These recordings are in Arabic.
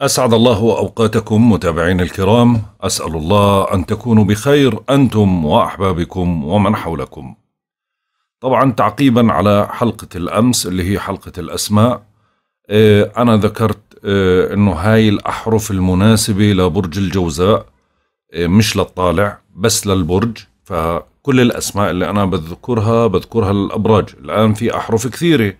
أسعد الله أوقاتكم متابعين الكرام أسأل الله أن تكونوا بخير أنتم وأحبابكم ومن حولكم طبعا تعقيبا على حلقة الأمس اللي هي حلقة الأسماء آه، أنا ذكرت آه، أنه هاي الأحرف المناسبة لبرج الجوزاء آه، مش للطالع بس للبرج فكل الأسماء اللي أنا بذكرها بذكرها للأبراج الآن في أحرف كثيرة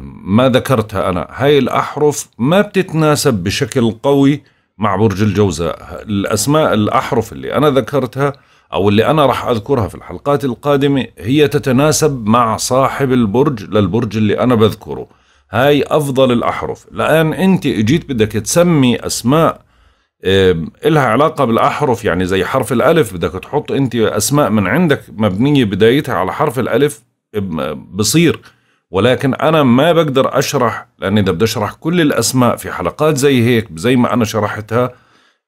ما ذكرتها أنا هاي الأحرف ما بتتناسب بشكل قوي مع برج الجوزاء الأسماء الأحرف اللي أنا ذكرتها أو اللي أنا راح أذكرها في الحلقات القادمة هي تتناسب مع صاحب البرج للبرج اللي أنا بذكره هاي أفضل الأحرف لأن أنت إجيت بدك تسمي أسماء إلها علاقة بالأحرف يعني زي حرف الألف بدك تحط أنت أسماء من عندك مبنية بدايتها على حرف الألف بصير ولكن انا ما بقدر اشرح لاني اذا بدي اشرح كل الاسماء في حلقات زي هيك زي ما انا شرحتها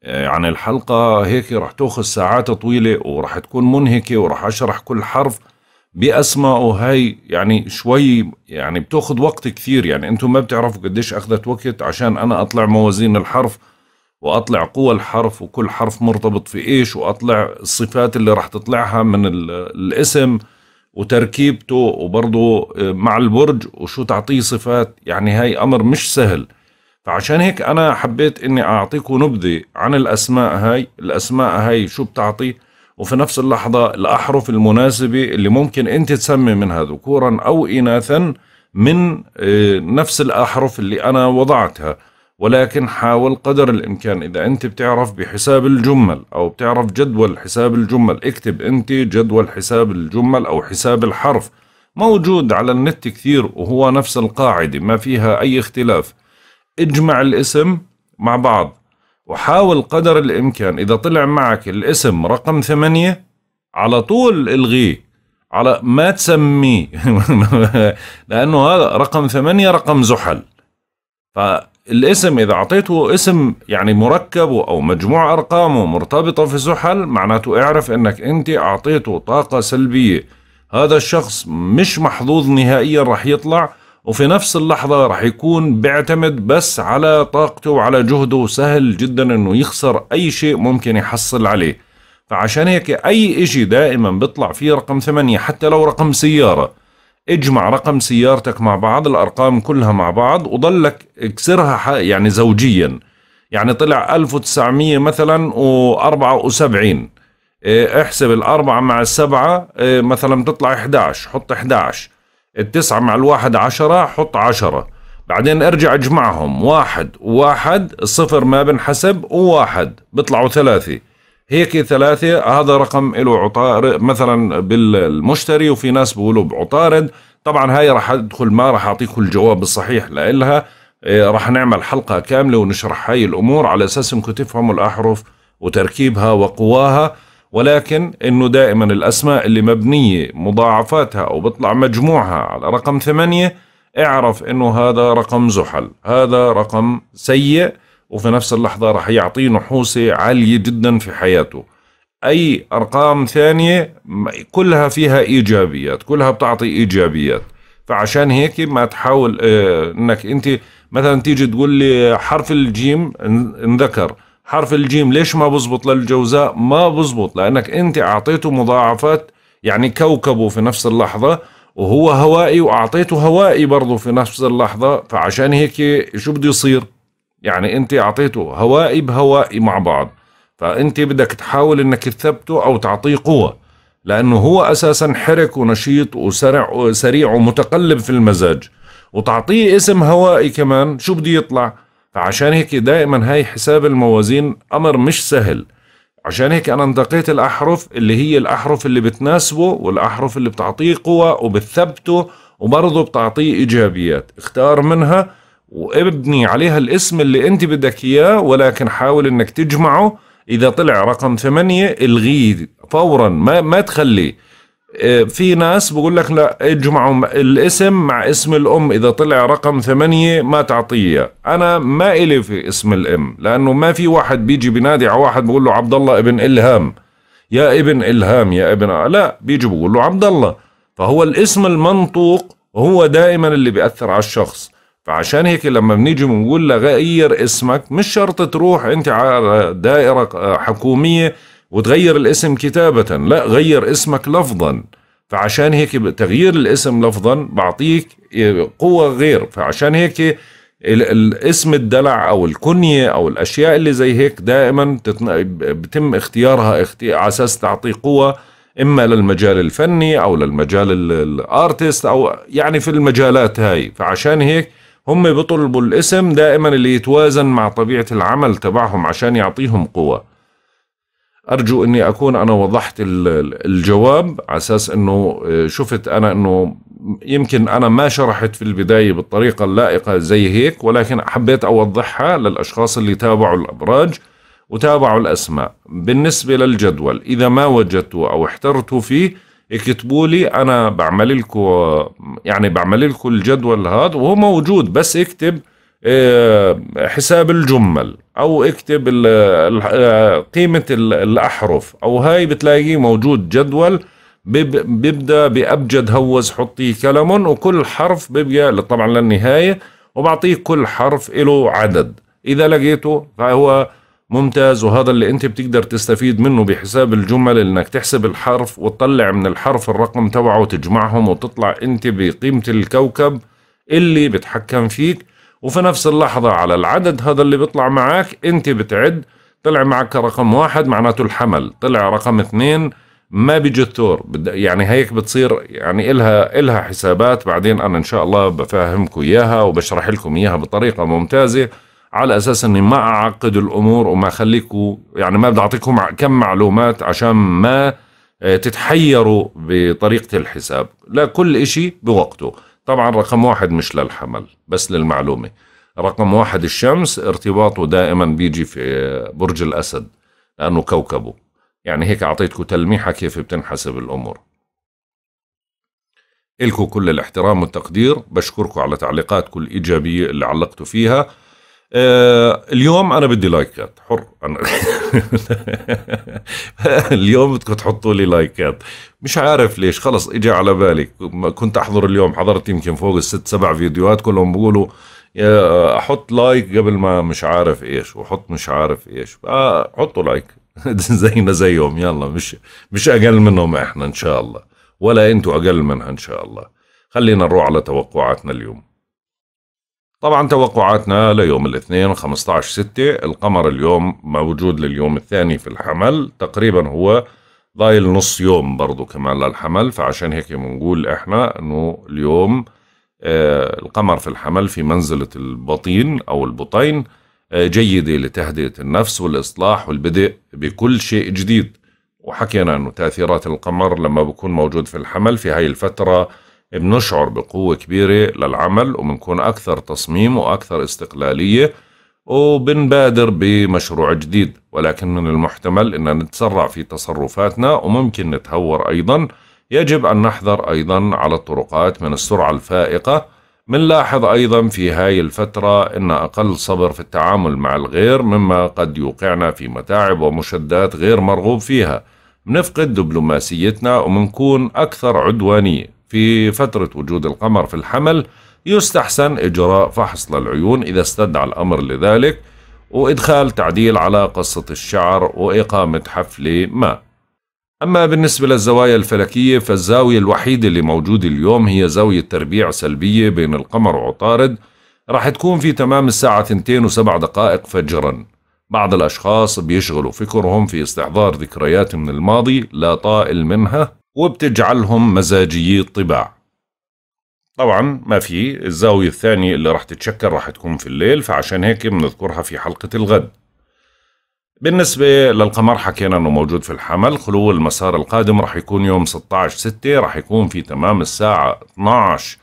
يعني الحلقة هيك رح تأخذ ساعات طويلة ورح تكون منهكة ورح أشرح كل حرف بأسماء وهي يعني شوي يعني بتأخذ وقت كثير يعني أنتم ما بتعرفوا قديش أخذت وقت عشان أنا أطلع موازين الحرف وأطلع قوى الحرف وكل حرف مرتبط في إيش وأطلع الصفات اللي رح تطلعها من الاسم وتركيبته وبرضه آه، مع البرج وشو تعطيه صفات يعني هاي أمر مش سهل فعشان هيك أنا حبيت إني أعطيكم نبذة عن الأسماء هاي الأسماء هاي شو بتعطي وفي نفس اللحظة الأحرف المناسبة اللي ممكن أنت تسمي منها ذكورا أو إناثا من آه، نفس الأحرف اللي أنا وضعتها ولكن حاول قدر الإمكان إذا أنت بتعرف بحساب الجمل أو بتعرف جدول حساب الجمل اكتب أنت جدول حساب الجمل أو حساب الحرف موجود على النت كثير وهو نفس القاعدة ما فيها أي اختلاف اجمع الاسم مع بعض وحاول قدر الإمكان إذا طلع معك الاسم رقم ثمانية على طول الغيه على ما تسميه لأنه هذا رقم ثمانية رقم زحل ف الاسم اذا اعطيته اسم يعني مركبه او مجموع ارقامه مرتبطه في زحل معناته اعرف انك انت اعطيته طاقه سلبيه هذا الشخص مش محظوظ نهائيا رح يطلع وفي نفس اللحظة رح يكون بيعتمد بس على طاقته وعلى جهده سهل جدا انه يخسر اي شيء ممكن يحصل عليه فعشان هيك اي اشي دائما بيطلع فيه رقم ثمانية حتى لو رقم سيارة اجمع رقم سيارتك مع بعض الارقام كلها مع بعض وضلك اكسرها يعني زوجيا يعني طلع 1900 مثلا و74 إيه، احسب الأربعة مع السبعة إيه، مثلا بتطلع 11 حط 11 التسعة مع الواحد عشرة حط عشرة بعدين ارجع اجمعهم واحد وواحد الصفر ما بنحسب وواحد بيطلعوا ثلاثة هيك ثلاثة هذا رقم له عطارد مثلا بالمشتري وفي ناس بيقولوا بعطارد طبعا هاي راح ادخل ما راح اعطيكم الجواب الصحيح لإلها آه، راح نعمل حلقة كاملة ونشرح هاي الأمور على أساس أنكم تفهموا الأحرف وتركيبها وقواها ولكن أنه دائما الأسماء اللي مبنية مضاعفاتها أو بطلع مجموعها على رقم ثمانية اعرف أنه هذا رقم زحل هذا رقم سيء وفي نفس اللحظة راح يعطيه نحوسة عالية جدا في حياته أي أرقام ثانية كلها فيها إيجابيات كلها بتعطي إيجابيات فعشان هيك ما تحاول آه، انك انت مثلا تيجي تقول لي حرف الجيم انذكر حرف الجيم ليش ما بزبط للجوزاء ما بزبط لانك انت اعطيته مضاعفات يعني كوكبه في نفس اللحظة وهو هوائي واعطيته هوائي برضه في نفس اللحظة فعشان هيك شو بده يصير يعني انت اعطيته هوائي بهوائي مع بعض فانت بدك تحاول انك تثبته او تعطيه قوه لانه هو اساسا حرك ونشيط وسرع وسريع ومتقلب في المزاج وتعطيه اسم هوائي كمان شو بده يطلع فعشان هيك دائما هاي حساب الموازين امر مش سهل عشان هيك انا انتقيت الاحرف اللي هي الاحرف اللي بتناسبه والاحرف اللي بتعطيه قوة وبتثبته وبرضه بتعطيه ايجابيات اختار منها وابني عليها الاسم اللي انت بدك اياه ولكن حاول انك تجمعه اذا طلع رقم ثمانية الغيه فورا ما ما تخلي آه، في ناس بقول لك لا اجمعوا الاسم مع اسم الام اذا طلع رقم ثمانية ما تعطيه انا ما الي في اسم الام لانه ما في واحد بيجي بنادي على واحد بقول له عبد الله ابن الهام يا ابن الهام يا ابن لا بيجي بقول له عبد الله فهو الاسم المنطوق هو دائما اللي بيأثر على الشخص فعشان هيك لما بنيجي بنقول لها غير اسمك مش شرط تروح انت على دائرة آه، حكومية وتغير الاسم كتابة لا غير اسمك لفظا فعشان هيك تغيير الاسم لفظا بعطيك آه، قوة غير فعشان هيك الاسم الدلع او الكنية او الاشياء اللي زي هيك دائما بتم اختيارها اختي... على اساس تعطي قوة اما للمجال الفني او للمجال الارتست او يعني في المجالات هاي فعشان هيك هم بيطلبوا الاسم دائما اللي يتوازن مع طبيعة العمل تبعهم عشان يعطيهم قوة أرجو أني أكون أنا وضحت الجواب على أساس أنه آه، شفت أنا أنه يمكن أنا ما شرحت في البداية بالطريقة اللائقة زي هيك ولكن حبيت أوضحها للأشخاص اللي تابعوا الأبراج وتابعوا الأسماء بالنسبة للجدول إذا ما وجدتوا أو احترتوا فيه اكتبوا لي انا بعمل لكم يعني بعمل لكم الجدول هذا وهو موجود بس اكتب آه، حساب الجمل او اكتب آه، قيمة الاحرف او هاي بتلاقيه موجود جدول بيبدا بابجد هوز حطيه كلمون وكل حرف بيبقى طبعا للنهايه وبعطيه كل حرف له عدد اذا لقيته فهو ممتاز وهذا اللي انت بتقدر تستفيد منه بحساب الجمل انك تحسب الحرف وتطلع من الحرف الرقم تبعه وتجمعهم وتطلع انت بقيمة الكوكب اللي بتحكم فيك وفي نفس اللحظة على العدد هذا اللي بيطلع معك انت بتعد طلع معك رقم واحد معناته الحمل طلع رقم اثنين ما بيجي الثور يعني هيك بتصير يعني إلها إلها حسابات بعدين أنا إن شاء الله بفهمكم إياها وبشرح لكم إياها بطريقة ممتازة على اساس اني ما اعقد الامور وما اخليكم يعني ما بدي اعطيكم كم معلومات عشان ما آه، تتحيروا بطريقه الحساب لا كل شيء بوقته طبعا رقم واحد مش للحمل بس للمعلومه رقم واحد الشمس ارتباطه دائما بيجي في آه، برج الاسد لانه كوكبه يعني هيك اعطيتكم تلميحه كيف بتنحسب الامور إلكم كل الاحترام والتقدير بشكركم على تعليقاتكم الإيجابية اللي علقتوا فيها آه، اليوم انا بدي لايكات حر أنا اليوم بدكم تحطوا لي لايكات مش عارف ليش خلص اجى على بالي كنت احضر اليوم حضرت يمكن فوق الست سبع فيديوهات كلهم بيقولوا احط لايك قبل ما مش عارف ايش واحط مش عارف ايش آه، حطوا لايك زينا زيهم يلا مش مش اقل منهم احنا ان شاء الله ولا انتوا اقل منها ان شاء الله خلينا نروح على توقعاتنا اليوم طبعا توقعاتنا ليوم الاثنين 15 6 القمر اليوم موجود لليوم الثاني في الحمل تقريبا هو ضايل نص يوم برضو كمان للحمل فعشان هيك بنقول احنا انه اليوم آه القمر في الحمل في منزلة البطين او البطين آه جيدة لتهدئة النفس والاصلاح والبدء بكل شيء جديد وحكينا انه تأثيرات القمر لما بكون موجود في الحمل في هاي الفترة بنشعر بقوة كبيرة للعمل وبنكون أكثر تصميم وأكثر استقلالية وبنبادر بمشروع جديد ولكن من المحتمل أن نتسرع في تصرفاتنا وممكن نتهور أيضا يجب أن نحذر أيضا على الطرقات من السرعة الفائقة منلاحظ أيضا في هاي الفترة أن أقل صبر في التعامل مع الغير مما قد يوقعنا في متاعب ومشدات غير مرغوب فيها منفقد دبلوماسيتنا ومنكون أكثر عدوانية في فترة وجود القمر في الحمل يستحسن إجراء فحص للعيون إذا استدعى الأمر لذلك وإدخال تعديل على قصة الشعر وإقامة حفلة ما أما بالنسبة للزوايا الفلكية فالزاوية الوحيدة اللي موجودة اليوم هي زاوية تربيع سلبية بين القمر وعطارد راح تكون في تمام الساعة 2 وسبع دقائق فجرا بعض الأشخاص بيشغلوا فكرهم في استحضار ذكريات من الماضي لا طائل منها وبتجعلهم مزاجيي الطباع طبعا ما في الزاوية الثانية اللي راح تتشكل راح تكون في الليل فعشان هيك بنذكرها في حلقة الغد بالنسبة للقمر حكينا انه موجود في الحمل خلو المسار القادم راح يكون يوم 16 6 راح يكون في تمام الساعة 12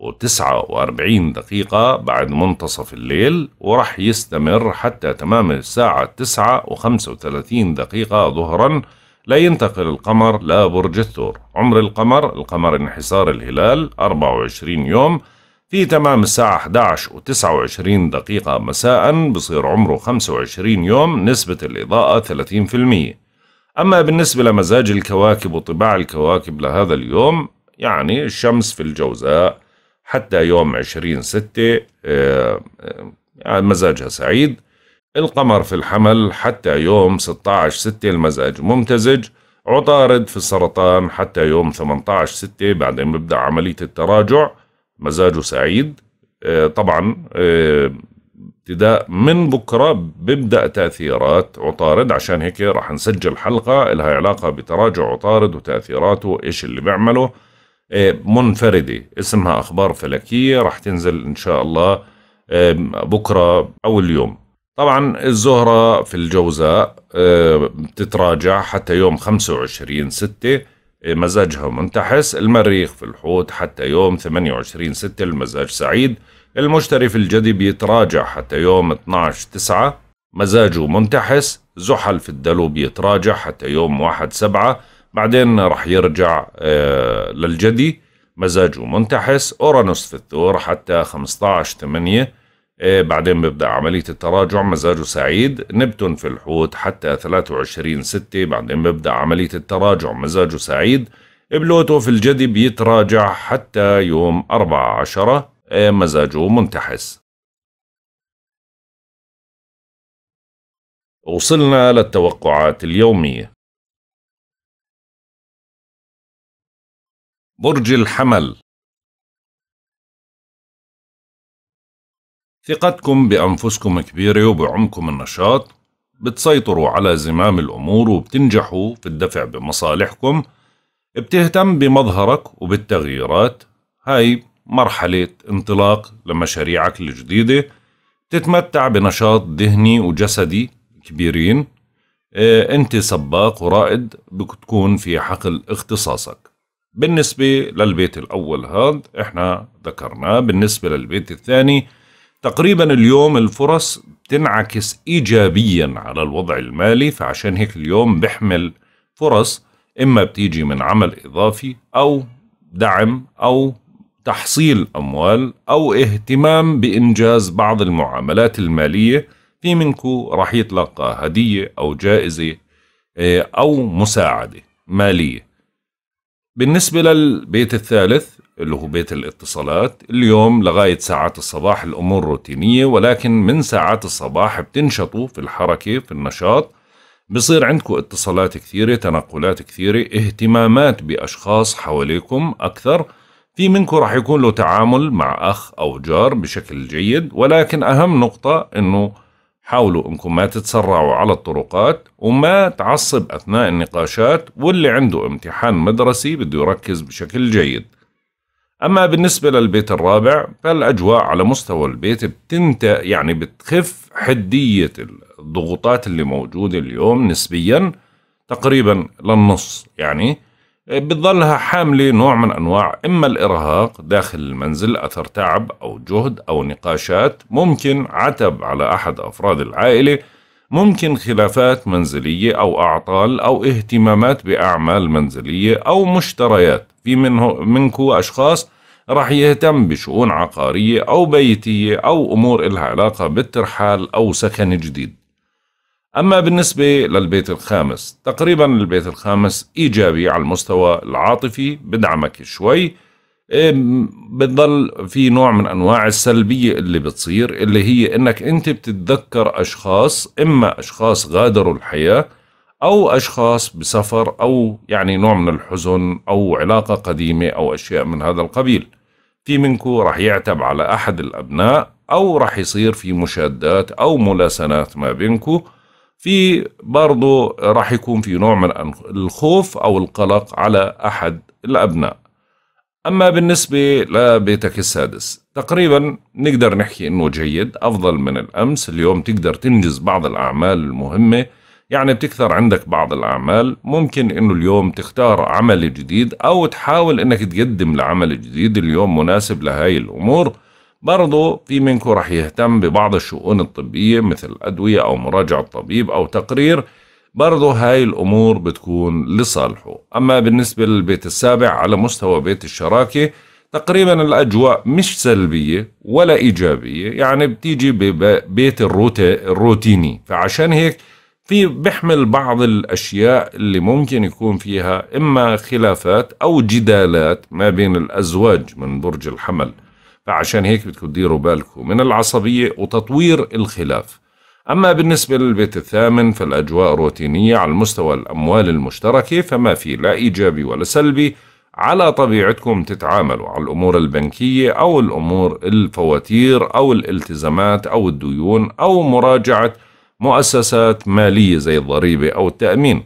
و49 دقيقة بعد منتصف الليل وراح يستمر حتى تمام الساعة 9 و35 دقيقة ظهراً لا ينتقل القمر لا برج الثور عمر القمر القمر انحسار الهلال 24 يوم في تمام الساعة 11 و 29 دقيقة مساء بصير عمره 25 يوم نسبة الإضاءة 30% أما بالنسبة لمزاج الكواكب وطباع الكواكب لهذا اليوم يعني الشمس في الجوزاء حتى يوم 20 ستة آه، آه، يعني مزاجها سعيد القمر في الحمل حتى يوم 16/6 المزاج ممتزج عطارد في السرطان حتى يوم 18/6 بعدين ببدأ عملية التراجع مزاجه سعيد آه، طبعا آه، ابتداء من بكرة ببدأ تأثيرات عطارد عشان هيك راح نسجل حلقة لها علاقة بتراجع عطارد وتأثيراته إيش اللي بيعمله آه، منفردة اسمها أخبار فلكية راح تنزل إن شاء الله بكرة أو اليوم طبعا الزهرة في الجوزاء آه، بتتراجع حتى يوم 25 ستة آه، مزاجها منتحس المريخ في الحوت حتى يوم 28 ستة المزاج سعيد المشتري في الجدي بيتراجع حتى يوم 12 تسعة مزاجه منتحس زحل في الدلو بيتراجع حتى يوم 1 سبعة بعدين رح يرجع آه، للجدي مزاجه منتحس أورانوس في الثور حتى 15 8 إيه، بعدين بيبدأ عملية التراجع مزاجه سعيد نبتون في الحوت حتى 23 6 بعدين بيبدأ عملية التراجع مزاجه سعيد بلوتو في الجدي بيتراجع حتى يوم 4 10 إيه، مزاجه منتحس وصلنا للتوقعات اليومية برج الحمل ثقتكم بأنفسكم كبيرة وبعمكم النشاط بتسيطروا على زمام الأمور وبتنجحوا في الدفع بمصالحكم بتهتم بمظهرك وبالتغييرات هاي مرحلة انطلاق لمشاريعك الجديدة تتمتع بنشاط ذهني وجسدي كبيرين اه انت سباق ورائد بتكون في حقل اختصاصك بالنسبة للبيت الأول هاد احنا ذكرناه بالنسبة للبيت الثاني تقريبا اليوم الفرص بتنعكس ايجابيا على الوضع المالي فعشان هيك اليوم بحمل فرص اما بتيجي من عمل اضافي او دعم او تحصيل اموال او اهتمام بانجاز بعض المعاملات الماليه في منكو راح يتلقى هديه او جائزه آه، او مساعده ماليه بالنسبه للبيت الثالث اللي هو بيت الاتصالات اليوم لغاية ساعات الصباح الأمور روتينية ولكن من ساعات الصباح بتنشطوا في الحركة في النشاط بصير عندكم اتصالات كثيرة تنقلات كثيرة اهتمامات بأشخاص حواليكم أكثر في منكم راح يكون له تعامل مع أخ أو جار بشكل جيد ولكن أهم نقطة أنه حاولوا أنكم ما تتسرعوا على الطرقات وما تعصب أثناء النقاشات واللي عنده امتحان مدرسي بده يركز بشكل جيد أما بالنسبة للبيت الرابع فالأجواء على مستوى البيت بتنت يعني بتخف حدية الضغوطات اللي موجودة اليوم نسبيا تقريبا للنص يعني بتظلها حاملة نوع من أنواع إما الإرهاق داخل المنزل أثر تعب أو جهد أو نقاشات ممكن عتب على أحد أفراد العائلة ممكن خلافات منزلية أو أعطال أو اهتمامات بأعمال منزلية أو مشتريات في منه منكو أشخاص رح يهتم بشؤون عقارية أو بيتية أو أمور إلها علاقة بالترحال أو سكن جديد أما بالنسبة للبيت الخامس تقريبا البيت الخامس إيجابي على المستوى العاطفي بدعمك شوي إيه، بتضل في نوع من انواع السلبيه اللي بتصير اللي هي انك انت بتتذكر اشخاص اما اشخاص غادروا الحياه او اشخاص بسفر او يعني نوع من الحزن او علاقه قديمه او اشياء من هذا القبيل في منكم رح يعتب على احد الابناء او رح يصير في مشادات او ملاسنات ما بينكم في برضه رح يكون في نوع من الخوف او القلق على احد الابناء أما بالنسبة لبيتك السادس تقريبا نقدر نحكي أنه جيد أفضل من الأمس اليوم تقدر تنجز بعض الأعمال المهمة يعني بتكثر عندك بعض الأعمال ممكن أنه اليوم تختار عمل جديد أو تحاول أنك تقدم لعمل جديد اليوم مناسب لهاي الأمور برضو في منكم رح يهتم ببعض الشؤون الطبية مثل أدوية أو مراجعة طبيب أو تقرير برضه هاي الأمور بتكون لصالحه أما بالنسبة للبيت السابع على مستوى بيت الشراكة تقريبا الأجواء مش سلبية ولا إيجابية يعني بتيجي ببيت الروتيني فعشان هيك في بحمل بعض الأشياء اللي ممكن يكون فيها إما خلافات أو جدالات ما بين الأزواج من برج الحمل فعشان هيك بتكون ديروا بالكم من العصبية وتطوير الخلاف أما بالنسبة للبيت الثامن فالأجواء روتينية على مستوى الأموال المشتركة فما في لا إيجابي ولا سلبي على طبيعتكم تتعاملوا على الأمور البنكية أو الأمور الفواتير أو الالتزامات أو الديون أو مراجعة مؤسسات مالية زي الضريبة أو التأمين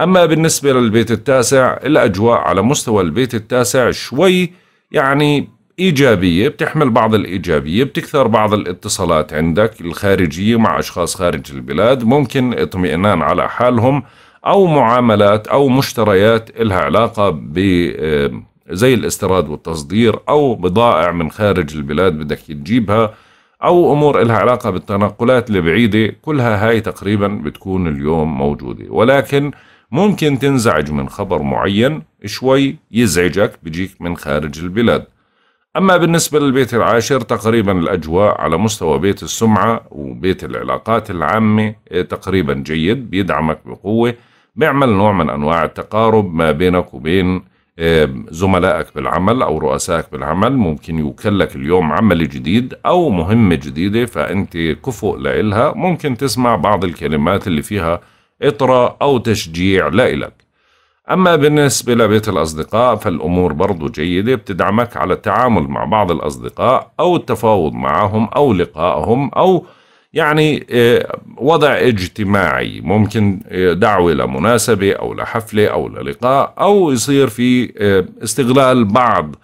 أما بالنسبة للبيت التاسع الأجواء على مستوى البيت التاسع شوي يعني إيجابية بتحمل بعض الإيجابية بتكثر بعض الاتصالات عندك الخارجية مع أشخاص خارج البلاد ممكن اطمئنان على حالهم أو معاملات أو مشتريات إلها علاقة ب آه، زي الاستيراد والتصدير أو بضائع من خارج البلاد بدك تجيبها أو أمور إلها علاقة بالتنقلات البعيدة كلها هاي تقريبا بتكون اليوم موجودة ولكن ممكن تنزعج من خبر معين شوي يزعجك بيجيك من خارج البلاد أما بالنسبة للبيت العاشر تقريبا الأجواء على مستوى بيت السمعة وبيت العلاقات العامة إيه، تقريبا جيد بيدعمك بقوة بيعمل نوع من أنواع التقارب ما بينك وبين إيه، زملائك بالعمل أو رؤسائك بالعمل ممكن يوكلك اليوم عمل جديد أو مهمة جديدة فأنت كفؤ لإلها ممكن تسمع بعض الكلمات اللي فيها إطراء أو تشجيع لإلك أما بالنسبة لبيت الأصدقاء فالأمور برضو جيدة بتدعمك على التعامل مع بعض الأصدقاء أو التفاوض معهم أو لقائهم أو يعني آه، وضع اجتماعي ممكن آه، دعوة لمناسبة أو لحفلة أو للقاء أو يصير في آه، استغلال بعض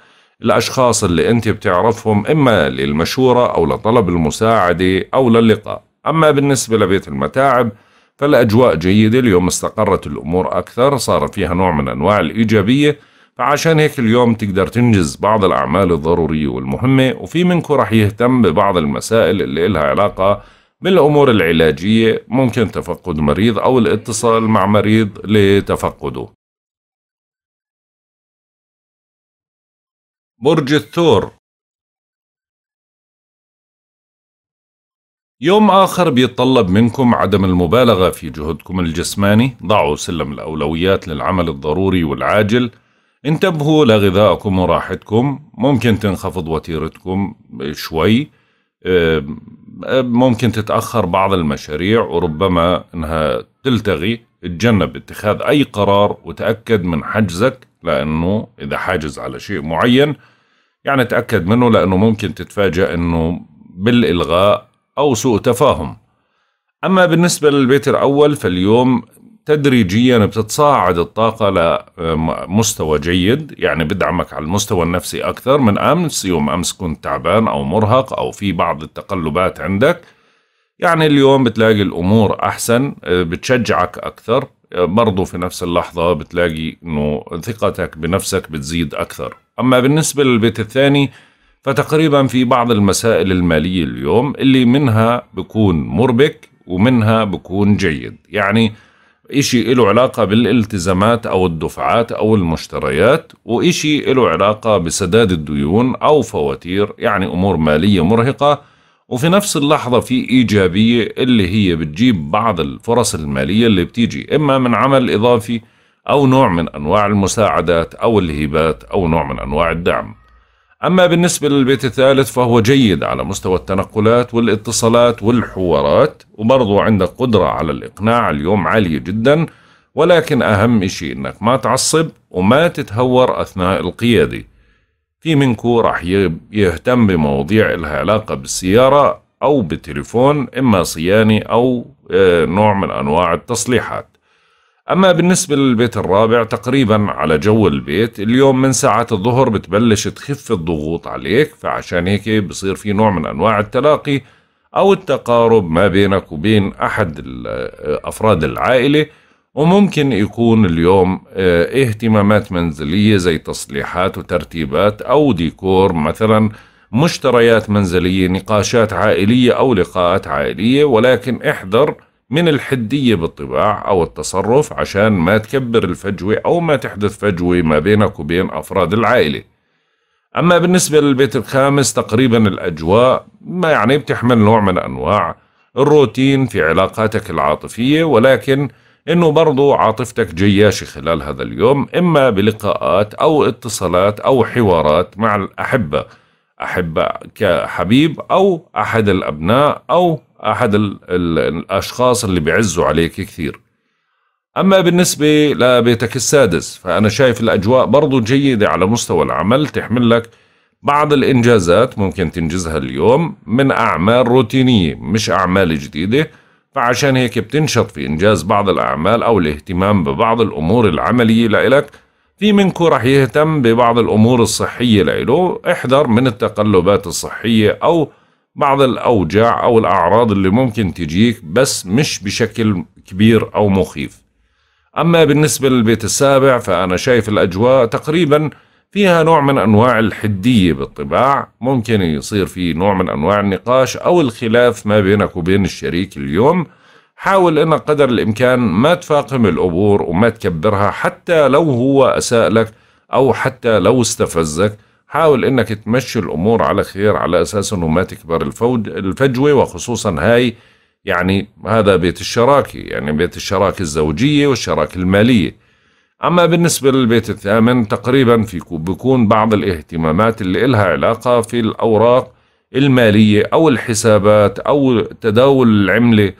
الأشخاص اللي أنت بتعرفهم إما للمشورة أو لطلب المساعدة أو للقاء أما بالنسبة لبيت المتاعب فالأجواء جيدة اليوم استقرت الأمور أكثر صار فيها نوع من أنواع الإيجابية فعشان هيك اليوم تقدر تنجز بعض الأعمال الضرورية والمهمة وفي منكم رح يهتم ببعض المسائل اللي إلها علاقة بالأمور العلاجية ممكن تفقد مريض أو الاتصال مع مريض لتفقده برج الثور يوم آخر بيتطلب منكم عدم المبالغة في جهدكم الجسماني ضعوا سلم الأولويات للعمل الضروري والعاجل انتبهوا لغذائكم وراحتكم ممكن تنخفض وتيرتكم شوي آه، آه، ممكن تتأخر بعض المشاريع وربما أنها تلتغي اتجنب اتخاذ أي قرار وتأكد من حجزك لأنه إذا حاجز على شيء معين يعني تأكد منه لأنه ممكن تتفاجأ أنه بالإلغاء أو سوء تفاهم أما بالنسبة للبيت الأول فاليوم تدريجيا بتتصاعد الطاقة لمستوى جيد يعني بدعمك على المستوى النفسي أكثر من أمس يوم أمس كنت تعبان أو مرهق أو في بعض التقلبات عندك يعني اليوم بتلاقي الأمور أحسن آه، بتشجعك أكثر آه، برضو في نفس اللحظة بتلاقي أنه ثقتك بنفسك بتزيد أكثر أما بالنسبة للبيت الثاني فتقريبا في بعض المسائل المالية اليوم اللي منها بكون مربك ومنها بكون جيد يعني إشي له علاقة بالالتزامات أو الدفعات أو المشتريات وإشي له علاقة بسداد الديون أو فواتير يعني أمور مالية مرهقة وفي نفس اللحظة في إيجابية اللي هي بتجيب بعض الفرص المالية اللي بتيجي إما من عمل إضافي أو نوع من أنواع المساعدات أو الهبات أو نوع من أنواع الدعم أما بالنسبة للبيت الثالث فهو جيد على مستوى التنقلات والاتصالات والحوارات وبرضه عندك قدرة على الإقناع اليوم عالية جدا ولكن أهم إشي إنك ما تعصب وما تتهور أثناء القيادة في منكو راح يهتم بمواضيع إلها علاقة بالسيارة أو بالتليفون إما صيانة أو آه، نوع من أنواع التصليحات أما بالنسبة للبيت الرابع تقريبا على جو البيت اليوم من ساعة الظهر بتبلش تخف الضغوط عليك فعشان هيك بصير في نوع من أنواع التلاقي أو التقارب ما بينك وبين أحد أفراد العائلة وممكن يكون اليوم آه، اهتمامات منزلية زي تصليحات وترتيبات أو ديكور مثلا مشتريات منزلية نقاشات عائلية أو لقاءات عائلية ولكن احذر من الحدية بالطباع أو التصرف عشان ما تكبر الفجوة أو ما تحدث فجوة ما بينك وبين أفراد العائلة أما بالنسبة للبيت الخامس تقريبا الأجواء ما يعني بتحمل نوع من أنواع الروتين في علاقاتك العاطفية ولكن إنه برضو عاطفتك جياشة خلال هذا اليوم إما بلقاءات أو اتصالات أو حوارات مع الأحبة أحب كحبيب أو أحد الأبناء أو أحد الأشخاص اللي بيعزوا عليك كثير أما بالنسبة لبيتك السادس فأنا شايف الأجواء برضو جيدة على مستوى العمل تحمل لك بعض الإنجازات ممكن تنجزها اليوم من أعمال روتينية مش أعمال جديدة فعشان هيك بتنشط في إنجاز بعض الأعمال أو الاهتمام ببعض الأمور العملية لإلك في منكم رح يهتم ببعض الأمور الصحية لإله احذر من التقلبات الصحية أو بعض الأوجاع أو الأعراض اللي ممكن تجيك بس مش بشكل كبير أو مخيف أما بالنسبة للبيت السابع فأنا شايف الأجواء تقريبا فيها نوع من أنواع الحدية بالطباع ممكن يصير في نوع من أنواع النقاش أو الخلاف ما بينك وبين الشريك اليوم حاول انك قدر الامكان ما تفاقم الامور وما تكبرها حتى لو هو اساء لك او حتى لو استفزك حاول انك تمشي الامور على خير على اساس انه ما تكبر الفوج الفجوه وخصوصا هاي يعني هذا بيت الشراكه يعني بيت الشراكه الزوجيه والشراكه الماليه اما بالنسبه للبيت الثامن تقريبا في بيكون بعض الاهتمامات اللي إلها علاقه في الاوراق الماليه او الحسابات او تداول العمله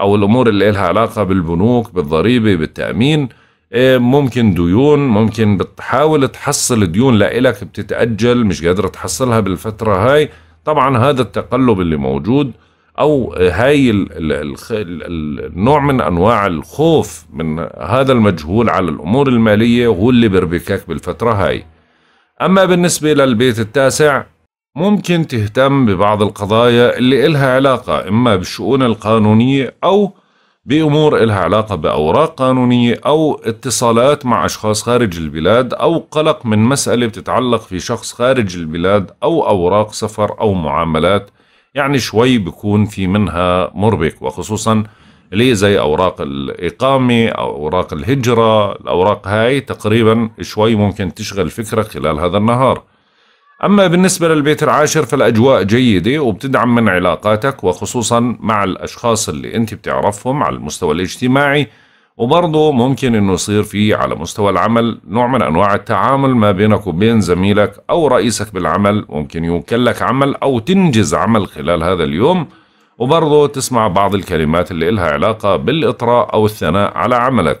او الامور اللي لها علاقه بالبنوك بالضريبه بالتامين إيه، ممكن ديون ممكن بتحاول تحصل ديون لإلك بتتأجل مش قادرة تحصلها بالفترة هاي طبعا هذا التقلب اللي موجود أو هاي النوع من أنواع الخوف من هذا المجهول على الأمور المالية هو اللي بربكك بالفترة هاي أما بالنسبة للبيت التاسع ممكن تهتم ببعض القضايا اللي إلها علاقة إما بالشؤون القانونية أو بأمور إلها علاقة بأوراق قانونية أو اتصالات مع أشخاص خارج البلاد أو قلق من مسألة بتتعلق في شخص خارج البلاد أو أوراق سفر أو معاملات يعني شوي بكون في منها مربك وخصوصا اللي زي أوراق الإقامة أو أوراق الهجرة الأوراق هاي تقريبا شوي ممكن تشغل فكرة خلال هذا النهار أما بالنسبة للبيت العاشر فالأجواء جيدة وبتدعم من علاقاتك وخصوصا مع الأشخاص اللي أنت بتعرفهم على المستوى الاجتماعي وبرضه ممكن أنه يصير في على مستوى العمل نوع من أنواع التعامل ما بينك وبين زميلك أو رئيسك بالعمل ممكن يوكل لك عمل أو تنجز عمل خلال هذا اليوم وبرضه تسمع بعض الكلمات اللي إلها علاقة بالإطراء أو الثناء على عملك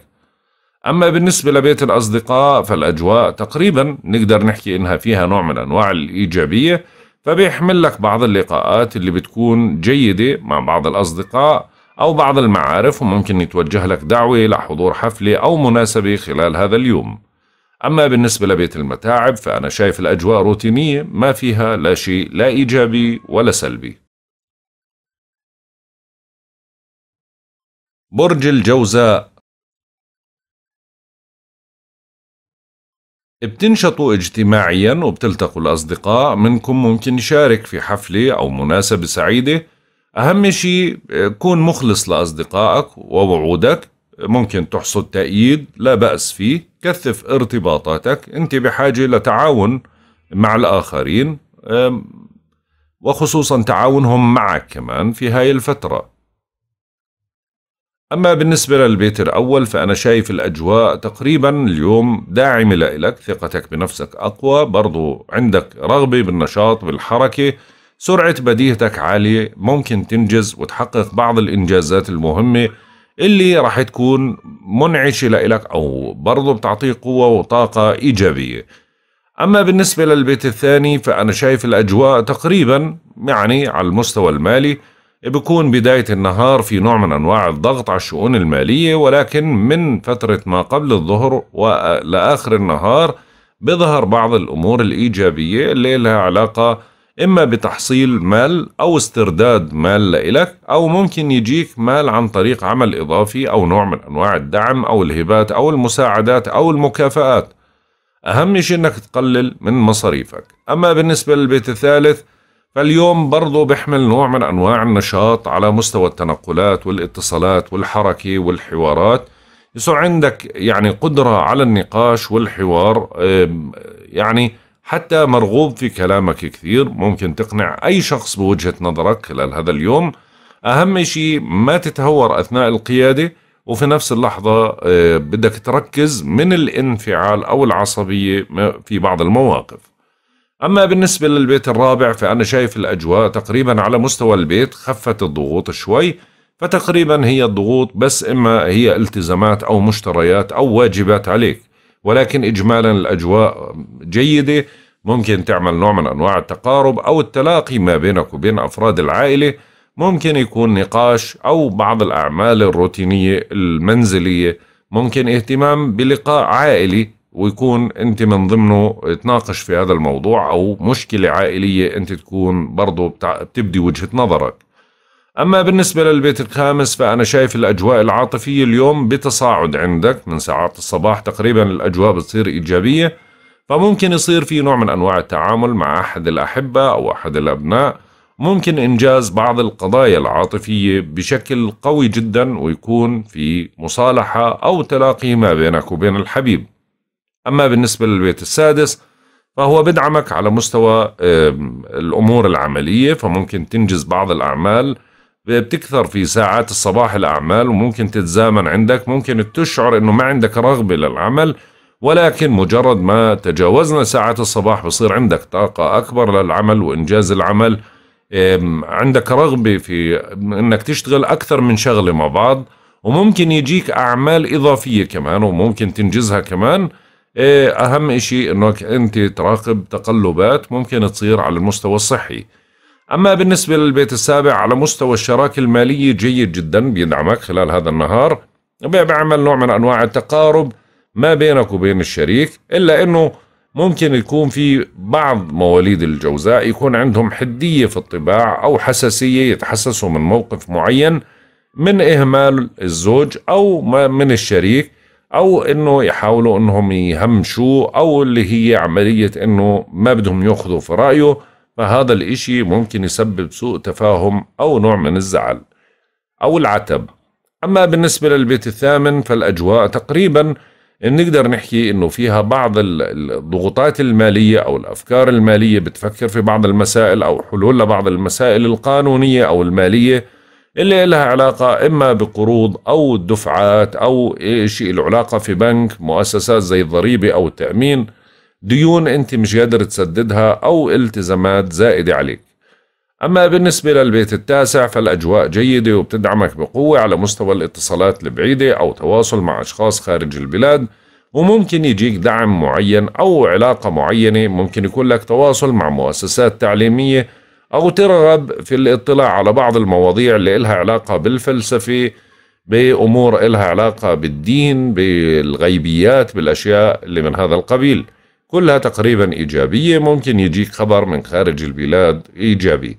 أما بالنسبة لبيت الأصدقاء فالأجواء تقريبا نقدر نحكي إنها فيها نوع من أنواع الإيجابية فبيحمل لك بعض اللقاءات اللي بتكون جيدة مع بعض الأصدقاء أو بعض المعارف وممكن يتوجه لك دعوة لحضور حفلة أو مناسبة خلال هذا اليوم أما بالنسبة لبيت المتاعب فأنا شايف الأجواء روتينية ما فيها لا شيء لا إيجابي ولا سلبي برج الجوزاء بتنشطوا اجتماعيا وبتلتقوا الأصدقاء منكم ممكن يشارك في حفلة أو مناسبة سعيدة أهم شيء كون مخلص لأصدقائك ووعودك ممكن تحصد تأييد لا بأس فيه كثف ارتباطاتك أنت بحاجة لتعاون مع الآخرين وخصوصا تعاونهم معك كمان في هاي الفترة أما بالنسبة للبيت الأول فأنا شايف الأجواء تقريبا اليوم داعمة لك ثقتك بنفسك أقوى برضو عندك رغبة بالنشاط بالحركة سرعة بديهتك عالية ممكن تنجز وتحقق بعض الإنجازات المهمة اللي راح تكون منعشة لإلك أو برضو بتعطيك قوة وطاقة إيجابية أما بالنسبة للبيت الثاني فأنا شايف الأجواء تقريبا يعني على المستوى المالي بيكون بداية النهار في نوع من أنواع الضغط على الشؤون المالية ولكن من فترة ما قبل الظهر ولآخر النهار بظهر بعض الأمور الإيجابية اللي لها علاقة إما بتحصيل مال أو استرداد مال لإلك أو ممكن يجيك مال عن طريق عمل إضافي أو نوع من أنواع الدعم أو الهبات أو المساعدات أو المكافآت أهم شيء أنك تقلل من مصاريفك أما بالنسبة للبيت الثالث فاليوم برضه بيحمل نوع من أنواع النشاط على مستوى التنقلات والاتصالات والحركة والحوارات يصير عندك يعني قدرة على النقاش والحوار يعني حتى مرغوب في كلامك كثير ممكن تقنع أي شخص بوجهة نظرك خلال هذا اليوم أهم شيء ما تتهور أثناء القيادة وفي نفس اللحظة آه، بدك تركز من الانفعال أو العصبية في بعض المواقف أما بالنسبة للبيت الرابع فأنا شايف الأجواء تقريبا على مستوى البيت خفت الضغوط شوي فتقريبا هي الضغوط بس إما هي التزامات أو مشتريات أو واجبات عليك ولكن إجمالا الأجواء جيدة ممكن تعمل نوع من أنواع التقارب أو التلاقي ما بينك وبين أفراد العائلة ممكن يكون نقاش أو بعض الأعمال الروتينية المنزلية ممكن اهتمام بلقاء عائلي ويكون انت من ضمنه تناقش في هذا الموضوع او مشكلة عائلية انت تكون برضه بتبدي وجهة نظرك اما بالنسبة للبيت الخامس فانا شايف الاجواء العاطفية اليوم بتصاعد عندك من ساعات الصباح تقريبا الاجواء بتصير ايجابية فممكن يصير في نوع من انواع التعامل مع احد الاحبة او احد الابناء ممكن انجاز بعض القضايا العاطفيه بشكل قوي جدا ويكون في مصالحه او تلاقي ما بينك وبين الحبيب أما بالنسبة للبيت السادس فهو بدعمك على مستوى الأمور العملية فممكن تنجز بعض الأعمال بتكثر في ساعات الصباح الأعمال وممكن تتزامن عندك ممكن تشعر أنه ما عندك رغبة للعمل ولكن مجرد ما تجاوزنا ساعات الصباح بصير عندك طاقة أكبر للعمل وإنجاز العمل عندك رغبة في أنك تشتغل أكثر من شغلة مع بعض وممكن يجيك أعمال إضافية كمان وممكن تنجزها كمان إيه، اهم شيء انك انت تراقب تقلبات ممكن تصير على المستوى الصحي اما بالنسبه للبيت السابع على مستوى الشراكه الماليه جيد جدا بيدعمك خلال هذا النهار بيعمل نوع من انواع التقارب ما بينك وبين الشريك الا انه ممكن يكون في بعض مواليد الجوزاء يكون عندهم حديه في الطباع او حساسيه يتحسسوا من موقف معين من اهمال الزوج او من الشريك او انه يحاولوا انهم يهمشوه او اللي هي عملية انه ما بدهم ياخذوا في رأيه فهذا الاشي ممكن يسبب سوء تفاهم او نوع من الزعل او العتب اما بالنسبة للبيت الثامن فالاجواء تقريبا نقدر نحكي انه فيها بعض الضغوطات المالية او الافكار المالية بتفكر في بعض المسائل او حلول لبعض المسائل القانونية او المالية اللي لها علاقة إما بقروض أو دفعات أو شيء له علاقة في بنك مؤسسات زي الضريبة أو التأمين ديون أنت مش قادر تسددها أو التزامات زائدة عليك أما بالنسبة للبيت التاسع فالأجواء جيدة وبتدعمك بقوة على مستوى الاتصالات البعيدة أو تواصل مع أشخاص خارج البلاد وممكن يجيك دعم معين أو علاقة معينة ممكن يكون لك تواصل مع مؤسسات تعليمية أو ترغب في الاطلاع على بعض المواضيع اللي إلها علاقة بالفلسفة بأمور إلها علاقة بالدين بالغيبيات بالأشياء اللي من هذا القبيل كلها تقريبا إيجابية ممكن يجيك خبر من خارج البلاد إيجابي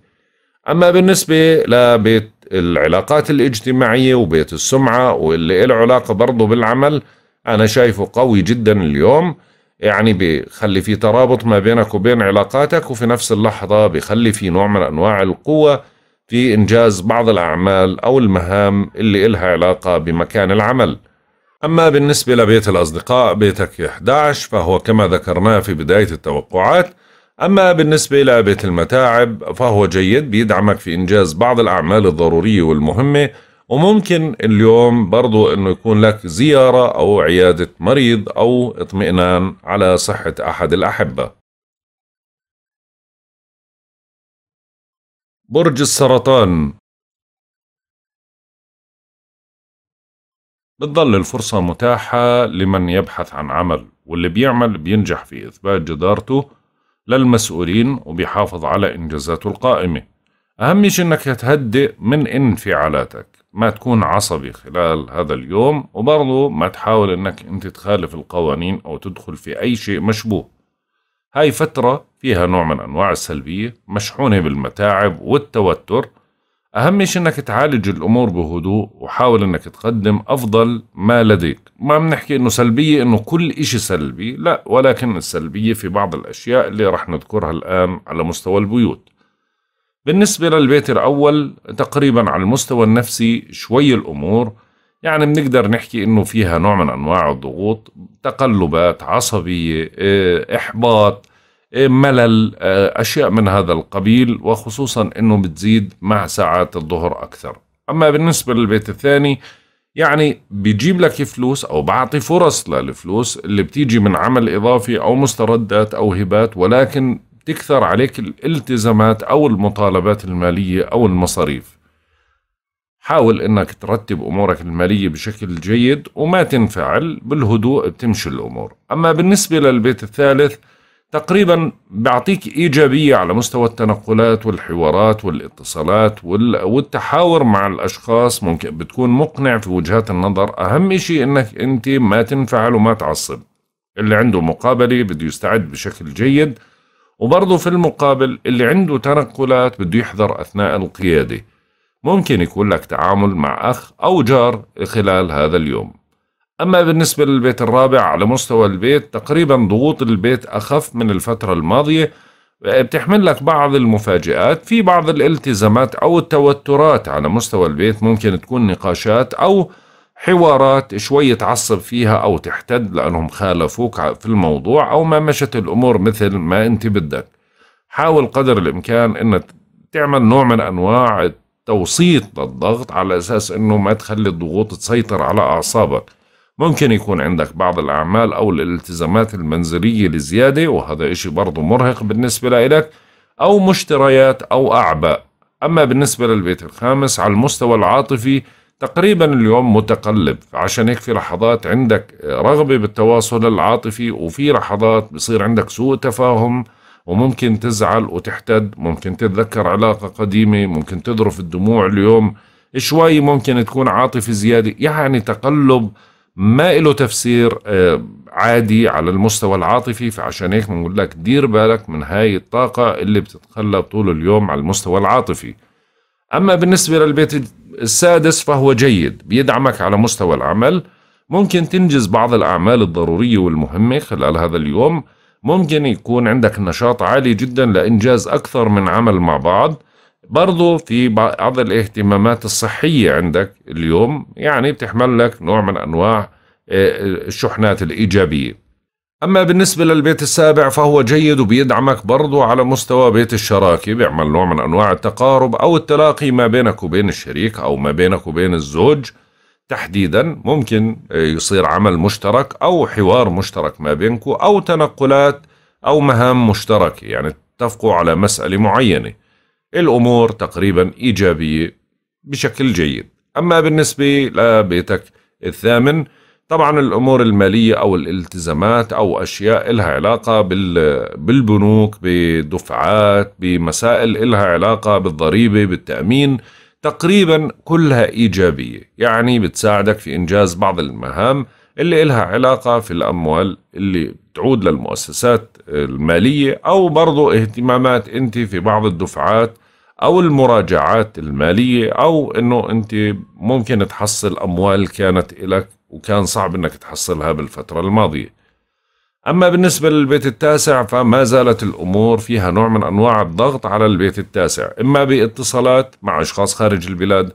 أما بالنسبة لبيت العلاقات الاجتماعية وبيت السمعة واللي له علاقة برضه بالعمل أنا شايفه قوي جدا اليوم يعني بيخلي في ترابط ما بينك وبين علاقاتك وفي نفس اللحظة بيخلي في نوع من أنواع القوة في إنجاز بعض الأعمال أو المهام اللي إلها علاقة بمكان العمل أما بالنسبة لبيت الأصدقاء بيتك 11 فهو كما ذكرناه في بداية التوقعات أما بالنسبة لبيت المتاعب فهو جيد بيدعمك في إنجاز بعض الأعمال الضرورية والمهمة وممكن اليوم برضو انه يكون لك زيارة او عيادة مريض او اطمئنان على صحة احد الاحبة برج السرطان بتضل الفرصة متاحة لمن يبحث عن عمل واللي بيعمل بينجح في إثبات جدارته للمسؤولين وبيحافظ على إنجازاته القائمة أهم شيء إنك تهدئ من انفعالاتك ما تكون عصبي خلال هذا اليوم وبرضه ما تحاول انك انت تخالف القوانين او تدخل في اي شيء مشبوه هاي فترة فيها نوع من انواع السلبية مشحونة بالمتاعب والتوتر اهم شيء انك تعالج الامور بهدوء وحاول انك تقدم افضل ما لديك ما بنحكي انه سلبية انه كل اشي سلبي لا ولكن السلبية في بعض الاشياء اللي رح نذكرها الان على مستوى البيوت بالنسبة للبيت الأول تقريبا على المستوى النفسي شوي الأمور يعني بنقدر نحكي إنه فيها نوع من أنواع الضغوط تقلبات عصبية آه، إحباط آه، ملل آه، أشياء من هذا القبيل وخصوصا إنه بتزيد مع ساعات الظهر أكثر أما بالنسبة للبيت الثاني يعني بيجيب لك فلوس أو بعطي فرص للفلوس اللي بتيجي من عمل إضافي أو مستردات أو هبات ولكن تكثر عليك الالتزامات أو المطالبات المالية أو المصاريف حاول انك ترتب امورك الماليه بشكل جيد وما تنفعل بالهدوء بتمشي الامور اما بالنسبه للبيت الثالث تقريبا بيعطيك ايجابيه على مستوى التنقلات والحوارات والاتصالات والتحاور مع الاشخاص ممكن بتكون مقنع في وجهات النظر اهم شيء انك انت ما تنفعل وما تعصب اللي عنده مقابله بده يستعد بشكل جيد وبرضه في المقابل اللي عنده تنقلات بده يحذر أثناء القيادة ممكن يكون لك تعامل مع أخ أو جار خلال هذا اليوم أما بالنسبة للبيت الرابع على مستوى البيت تقريبا ضغوط البيت أخف من الفترة الماضية آه، بتحمل لك بعض المفاجآت في بعض الالتزامات أو التوترات على مستوى البيت ممكن تكون نقاشات أو حوارات شوي تعصب فيها أو تحتد لأنهم خالفوك في الموضوع أو ما مشت الأمور مثل ما أنت بدك حاول قدر الإمكان أن تعمل نوع من أنواع التوسيط للضغط على أساس أنه ما تخلي الضغوط تسيطر على أعصابك ممكن يكون عندك بعض الأعمال أو الالتزامات المنزلية لزيادة وهذا إشي برضه مرهق بالنسبة لإلك أو مشتريات أو أعباء أما بالنسبة للبيت الخامس على المستوى العاطفي تقريبا اليوم متقلب عشان هيك في لحظات عندك رغبة بالتواصل العاطفي وفي لحظات بصير عندك سوء تفاهم وممكن تزعل وتحتد ممكن تتذكر علاقة قديمة ممكن تذرف الدموع اليوم شوي ممكن تكون عاطفي زيادة يعني تقلب ما له تفسير آه، عادي على المستوى العاطفي فعشان هيك بنقول لك دير بالك من هاي الطاقة اللي بتتقلب طول اليوم على المستوى العاطفي أما بالنسبة للبيت السادس فهو جيد بيدعمك على مستوى العمل ممكن تنجز بعض الأعمال الضرورية والمهمة خلال هذا اليوم ممكن يكون عندك نشاط عالي جدا لإنجاز أكثر من عمل مع بعض برضو في بعض الاهتمامات الصحية عندك اليوم يعني بتحمل لك نوع من أنواع آه، الشحنات الإيجابية أما بالنسبة للبيت السابع فهو جيد وبيدعمك برضو على مستوى بيت الشراكة بيعمل نوع من أنواع التقارب أو التلاقي ما بينك وبين الشريك أو ما بينك وبين الزوج تحديدا ممكن آه، يصير عمل مشترك أو حوار مشترك ما بينك أو تنقلات أو مهام مشتركة يعني اتفقوا على مسألة معينة الأمور تقريبا إيجابية بشكل جيد أما بالنسبة لبيتك الثامن طبعا الامور الماليه او الالتزامات او اشياء لها علاقه بالبنوك بدفعات بمسائل لها علاقه بالضريبه بالتامين تقريبا كلها ايجابيه يعني بتساعدك في انجاز بعض المهام اللي إلها علاقة في الأموال اللي تعود للمؤسسات المالية أو برضو اهتمامات أنت في بعض الدفعات أو المراجعات المالية أو أنه أنت ممكن تحصل أموال كانت إلك وكان صعب أنك تحصلها بالفترة الماضية أما بالنسبة للبيت التاسع فما زالت الأمور فيها نوع من أنواع الضغط على البيت التاسع إما باتصالات مع أشخاص خارج البلاد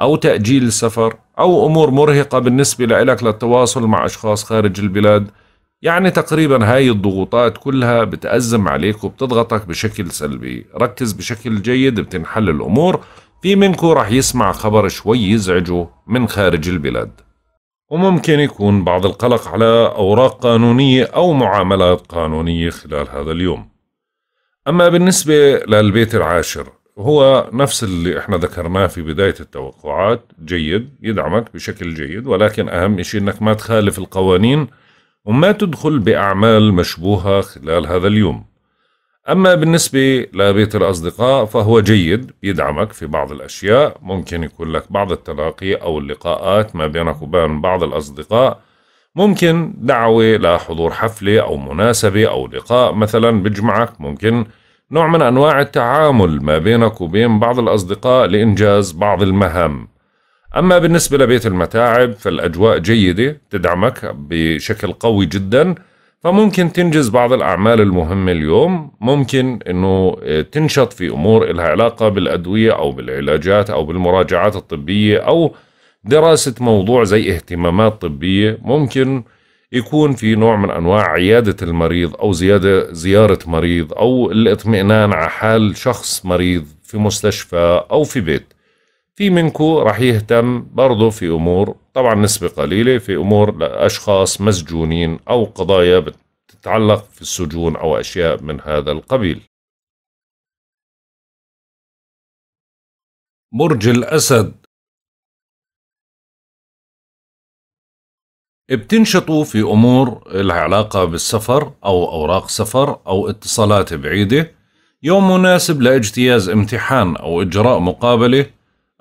أو تأجيل السفر أو أمور مرهقة بالنسبة لك للتواصل مع أشخاص خارج البلاد يعني تقريبا هاي الضغوطات كلها بتأزم عليك وبتضغطك بشكل سلبي ركز بشكل جيد بتنحل الأمور في منكو رح يسمع خبر شوي يزعجه من خارج البلاد وممكن يكون بعض القلق على أوراق قانونية أو معاملات قانونية خلال هذا اليوم أما بالنسبة للبيت العاشر هو نفس اللي احنا ذكرناه في بداية التوقعات جيد يدعمك بشكل جيد ولكن أهم شيء أنك ما تخالف القوانين وما تدخل بأعمال مشبوهة خلال هذا اليوم أما بالنسبة لبيت الأصدقاء فهو جيد بيدعمك في بعض الأشياء ممكن يكون لك بعض التلاقي أو اللقاءات ما بينك وبين بعض الأصدقاء ممكن دعوة لحضور حفلة أو مناسبة أو لقاء مثلا بجمعك ممكن نوع من أنواع التعامل ما بينك وبين بعض الأصدقاء لإنجاز بعض المهام أما بالنسبة لبيت المتاعب فالأجواء جيدة تدعمك بشكل قوي جداً فممكن تنجز بعض الأعمال المهمة اليوم ممكن أنه آه، تنشط في أمور إلها علاقة بالأدوية أو بالعلاجات أو بالمراجعات الطبية أو دراسة موضوع زي اهتمامات طبية ممكن يكون في نوع من أنواع عيادة المريض أو زيادة زيارة مريض أو الاطمئنان على حال شخص مريض في مستشفى أو في بيت في منكو راح يهتم برضه في أمور طبعا نسبة قليلة في أمور لأشخاص مسجونين أو قضايا بتتعلق في السجون أو أشياء من هذا القبيل برج الأسد بتنشطوا في أمور لها علاقة بالسفر أو أوراق سفر أو اتصالات بعيدة يوم مناسب لاجتياز امتحان أو إجراء مقابلة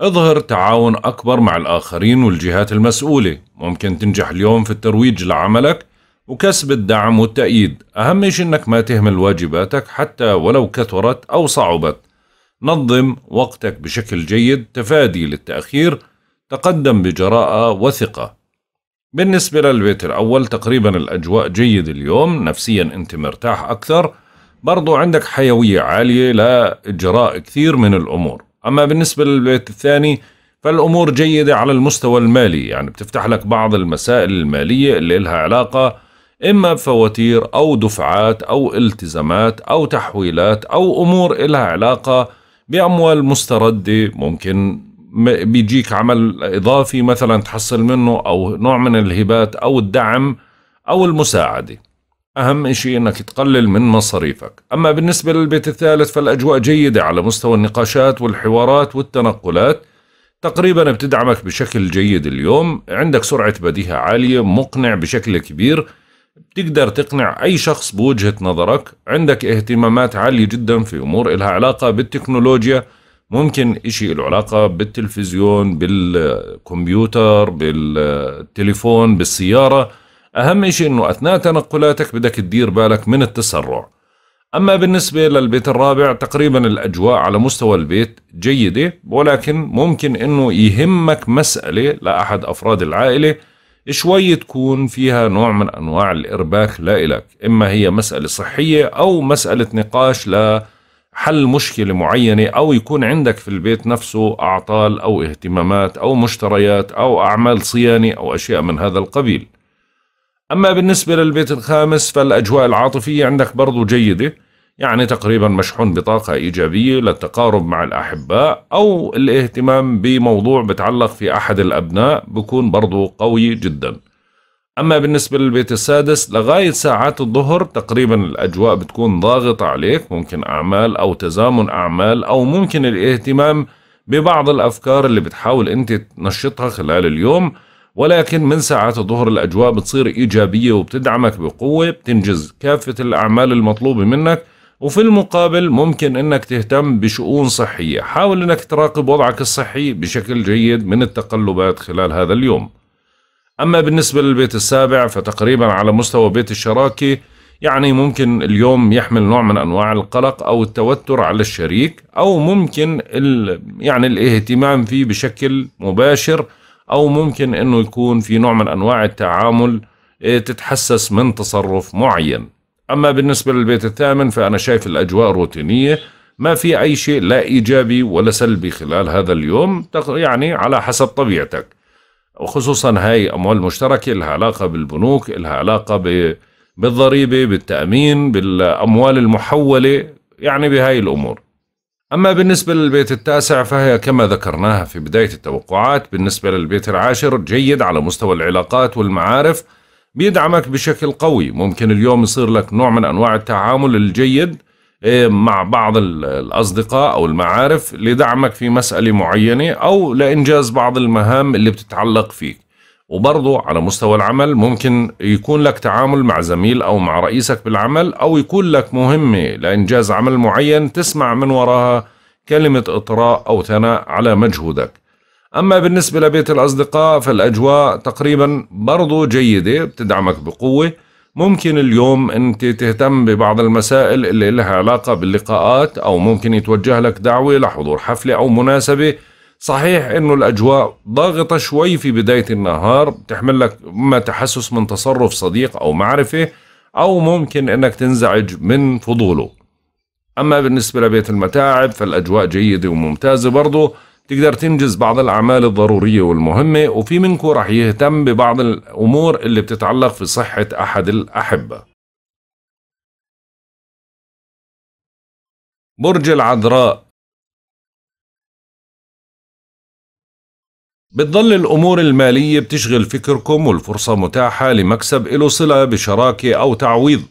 اظهر تعاون أكبر مع الآخرين والجهات المسؤولة ممكن تنجح اليوم في الترويج لعملك وكسب الدعم والتأييد أهم شيء أنك ما تهمل واجباتك حتى ولو كثرت أو صعبت نظم وقتك بشكل جيد تفادي للتأخير تقدم بجراءة وثقة بالنسبة للبيت الأول تقريبا الأجواء جيد اليوم نفسيا أنت مرتاح أكثر برضو عندك حيوية عالية لإجراء كثير من الأمور أما بالنسبة للبيت الثاني فالأمور جيدة على المستوى المالي يعني بتفتح لك بعض المسائل المالية اللي لها علاقة إما بفواتير أو دفعات أو التزامات أو تحويلات أو أمور لها علاقة بأموال مستردة ممكن بيجيك عمل إضافي مثلا تحصل منه أو نوع من الهبات أو الدعم أو المساعدة أهم شيء أنك تقلل من مصاريفك أما بالنسبة للبيت الثالث فالأجواء جيدة على مستوى النقاشات والحوارات والتنقلات تقريبا بتدعمك بشكل جيد اليوم عندك سرعة بديهة عالية مقنع بشكل كبير بتقدر تقنع أي شخص بوجهة نظرك عندك اهتمامات عالية جدا في أمور إلها علاقة بالتكنولوجيا ممكن إشي له علاقة بالتلفزيون بالكمبيوتر بالتليفون بالسيارة أهم شيء أنه أثناء تنقلاتك بدك تدير بالك من التسرع أما بالنسبة للبيت الرابع تقريبا الأجواء على مستوى البيت جيدة ولكن ممكن أنه يهمك مسألة لأحد أفراد العائلة شوي تكون فيها نوع من أنواع الإرباك لا إلك إما هي مسألة صحية أو مسألة نقاش لحل مشكلة معينة أو يكون عندك في البيت نفسه أعطال أو اهتمامات أو مشتريات أو أعمال صيانة أو أشياء من هذا القبيل أما بالنسبة للبيت الخامس فالأجواء العاطفية عندك برضو جيدة يعني تقريبا مشحون بطاقة إيجابية للتقارب مع الأحباء أو الاهتمام بموضوع بتعلق في أحد الأبناء بكون برضو قوي جدا أما بالنسبة للبيت السادس لغاية ساعات الظهر تقريبا الأجواء بتكون ضاغطة عليك ممكن أعمال أو تزامن أعمال أو ممكن الاهتمام ببعض الأفكار اللي بتحاول أنت تنشطها خلال اليوم ولكن من ساعات الظهر الأجواء بتصير إيجابية وبتدعمك بقوة بتنجز كافة الأعمال المطلوبة منك وفي المقابل ممكن انك تهتم بشؤون صحية حاول انك تراقب وضعك الصحي بشكل جيد من التقلبات خلال هذا اليوم اما بالنسبة للبيت السابع فتقريبا على مستوى بيت الشراكة يعني ممكن اليوم يحمل نوع من انواع القلق او التوتر على الشريك او ممكن ال يعني الاهتمام فيه بشكل مباشر او ممكن انه يكون في نوع من انواع التعامل إيه، تتحسس من تصرف معين اما بالنسبه للبيت الثامن فانا شايف الاجواء روتينيه ما في اي شيء لا ايجابي ولا سلبي خلال هذا اليوم يعني على حسب طبيعتك وخصوصا هاي اموال مشتركه لها علاقه بالبنوك لها علاقه ب بالضريبه بالتامين بالاموال المحوله يعني بهاي الامور أما بالنسبة للبيت التاسع فهي كما ذكرناها في بداية التوقعات بالنسبة للبيت العاشر جيد على مستوى العلاقات والمعارف بيدعمك بشكل قوي ممكن اليوم يصير لك نوع من أنواع التعامل الجيد إيه، مع بعض الأصدقاء أو المعارف لدعمك في مسألة معينة أو لإنجاز بعض المهام اللي بتتعلق فيك وبرضه على مستوى العمل ممكن يكون لك تعامل مع زميل أو مع رئيسك بالعمل أو يكون لك مهمة لإنجاز عمل معين تسمع من وراها كلمة إطراء أو ثناء على مجهودك أما بالنسبة لبيت الأصدقاء فالأجواء تقريبا برضو جيدة بتدعمك بقوة ممكن اليوم أنت تهتم ببعض المسائل اللي لها علاقة باللقاءات أو ممكن يتوجه لك دعوة لحضور حفلة أو مناسبة صحيح انه الاجواء ضاغطه شوي في بدايه النهار بتحمل لك اما تحسس من تصرف صديق او معرفه او ممكن انك تنزعج من فضوله اما بالنسبه لبيت المتاعب فالاجواء جيده وممتازه برضه تقدر تنجز بعض الأعمال الضرورية والمهمة وفي منكم رح يهتم ببعض الأمور اللي بتتعلق في صحة أحد الأحبة برج العذراء بتضل الأمور المالية بتشغل فكركم والفرصة متاحة لمكسب إله صلة بشراكة أو تعويض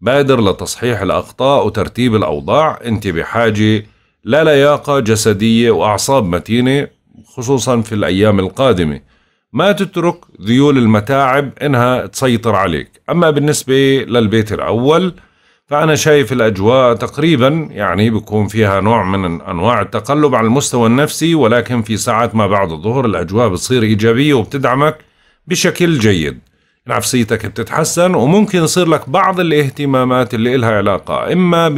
بادر لتصحيح الأخطاء وترتيب الأوضاع أنت بحاجة للياقة جسدية وأعصاب متينة خصوصا في الأيام القادمة ما تترك ذيول المتاعب إنها تسيطر عليك أما بالنسبة للبيت الأول فأنا شايف الأجواء تقريبا يعني بيكون فيها نوع من أنواع التقلب على المستوى النفسي ولكن في ساعات ما بعد الظهر الأجواء بتصير إيجابية وبتدعمك بشكل جيد نفسيتك بتتحسن وممكن يصير لك بعض الاهتمامات اللي إلها علاقة إما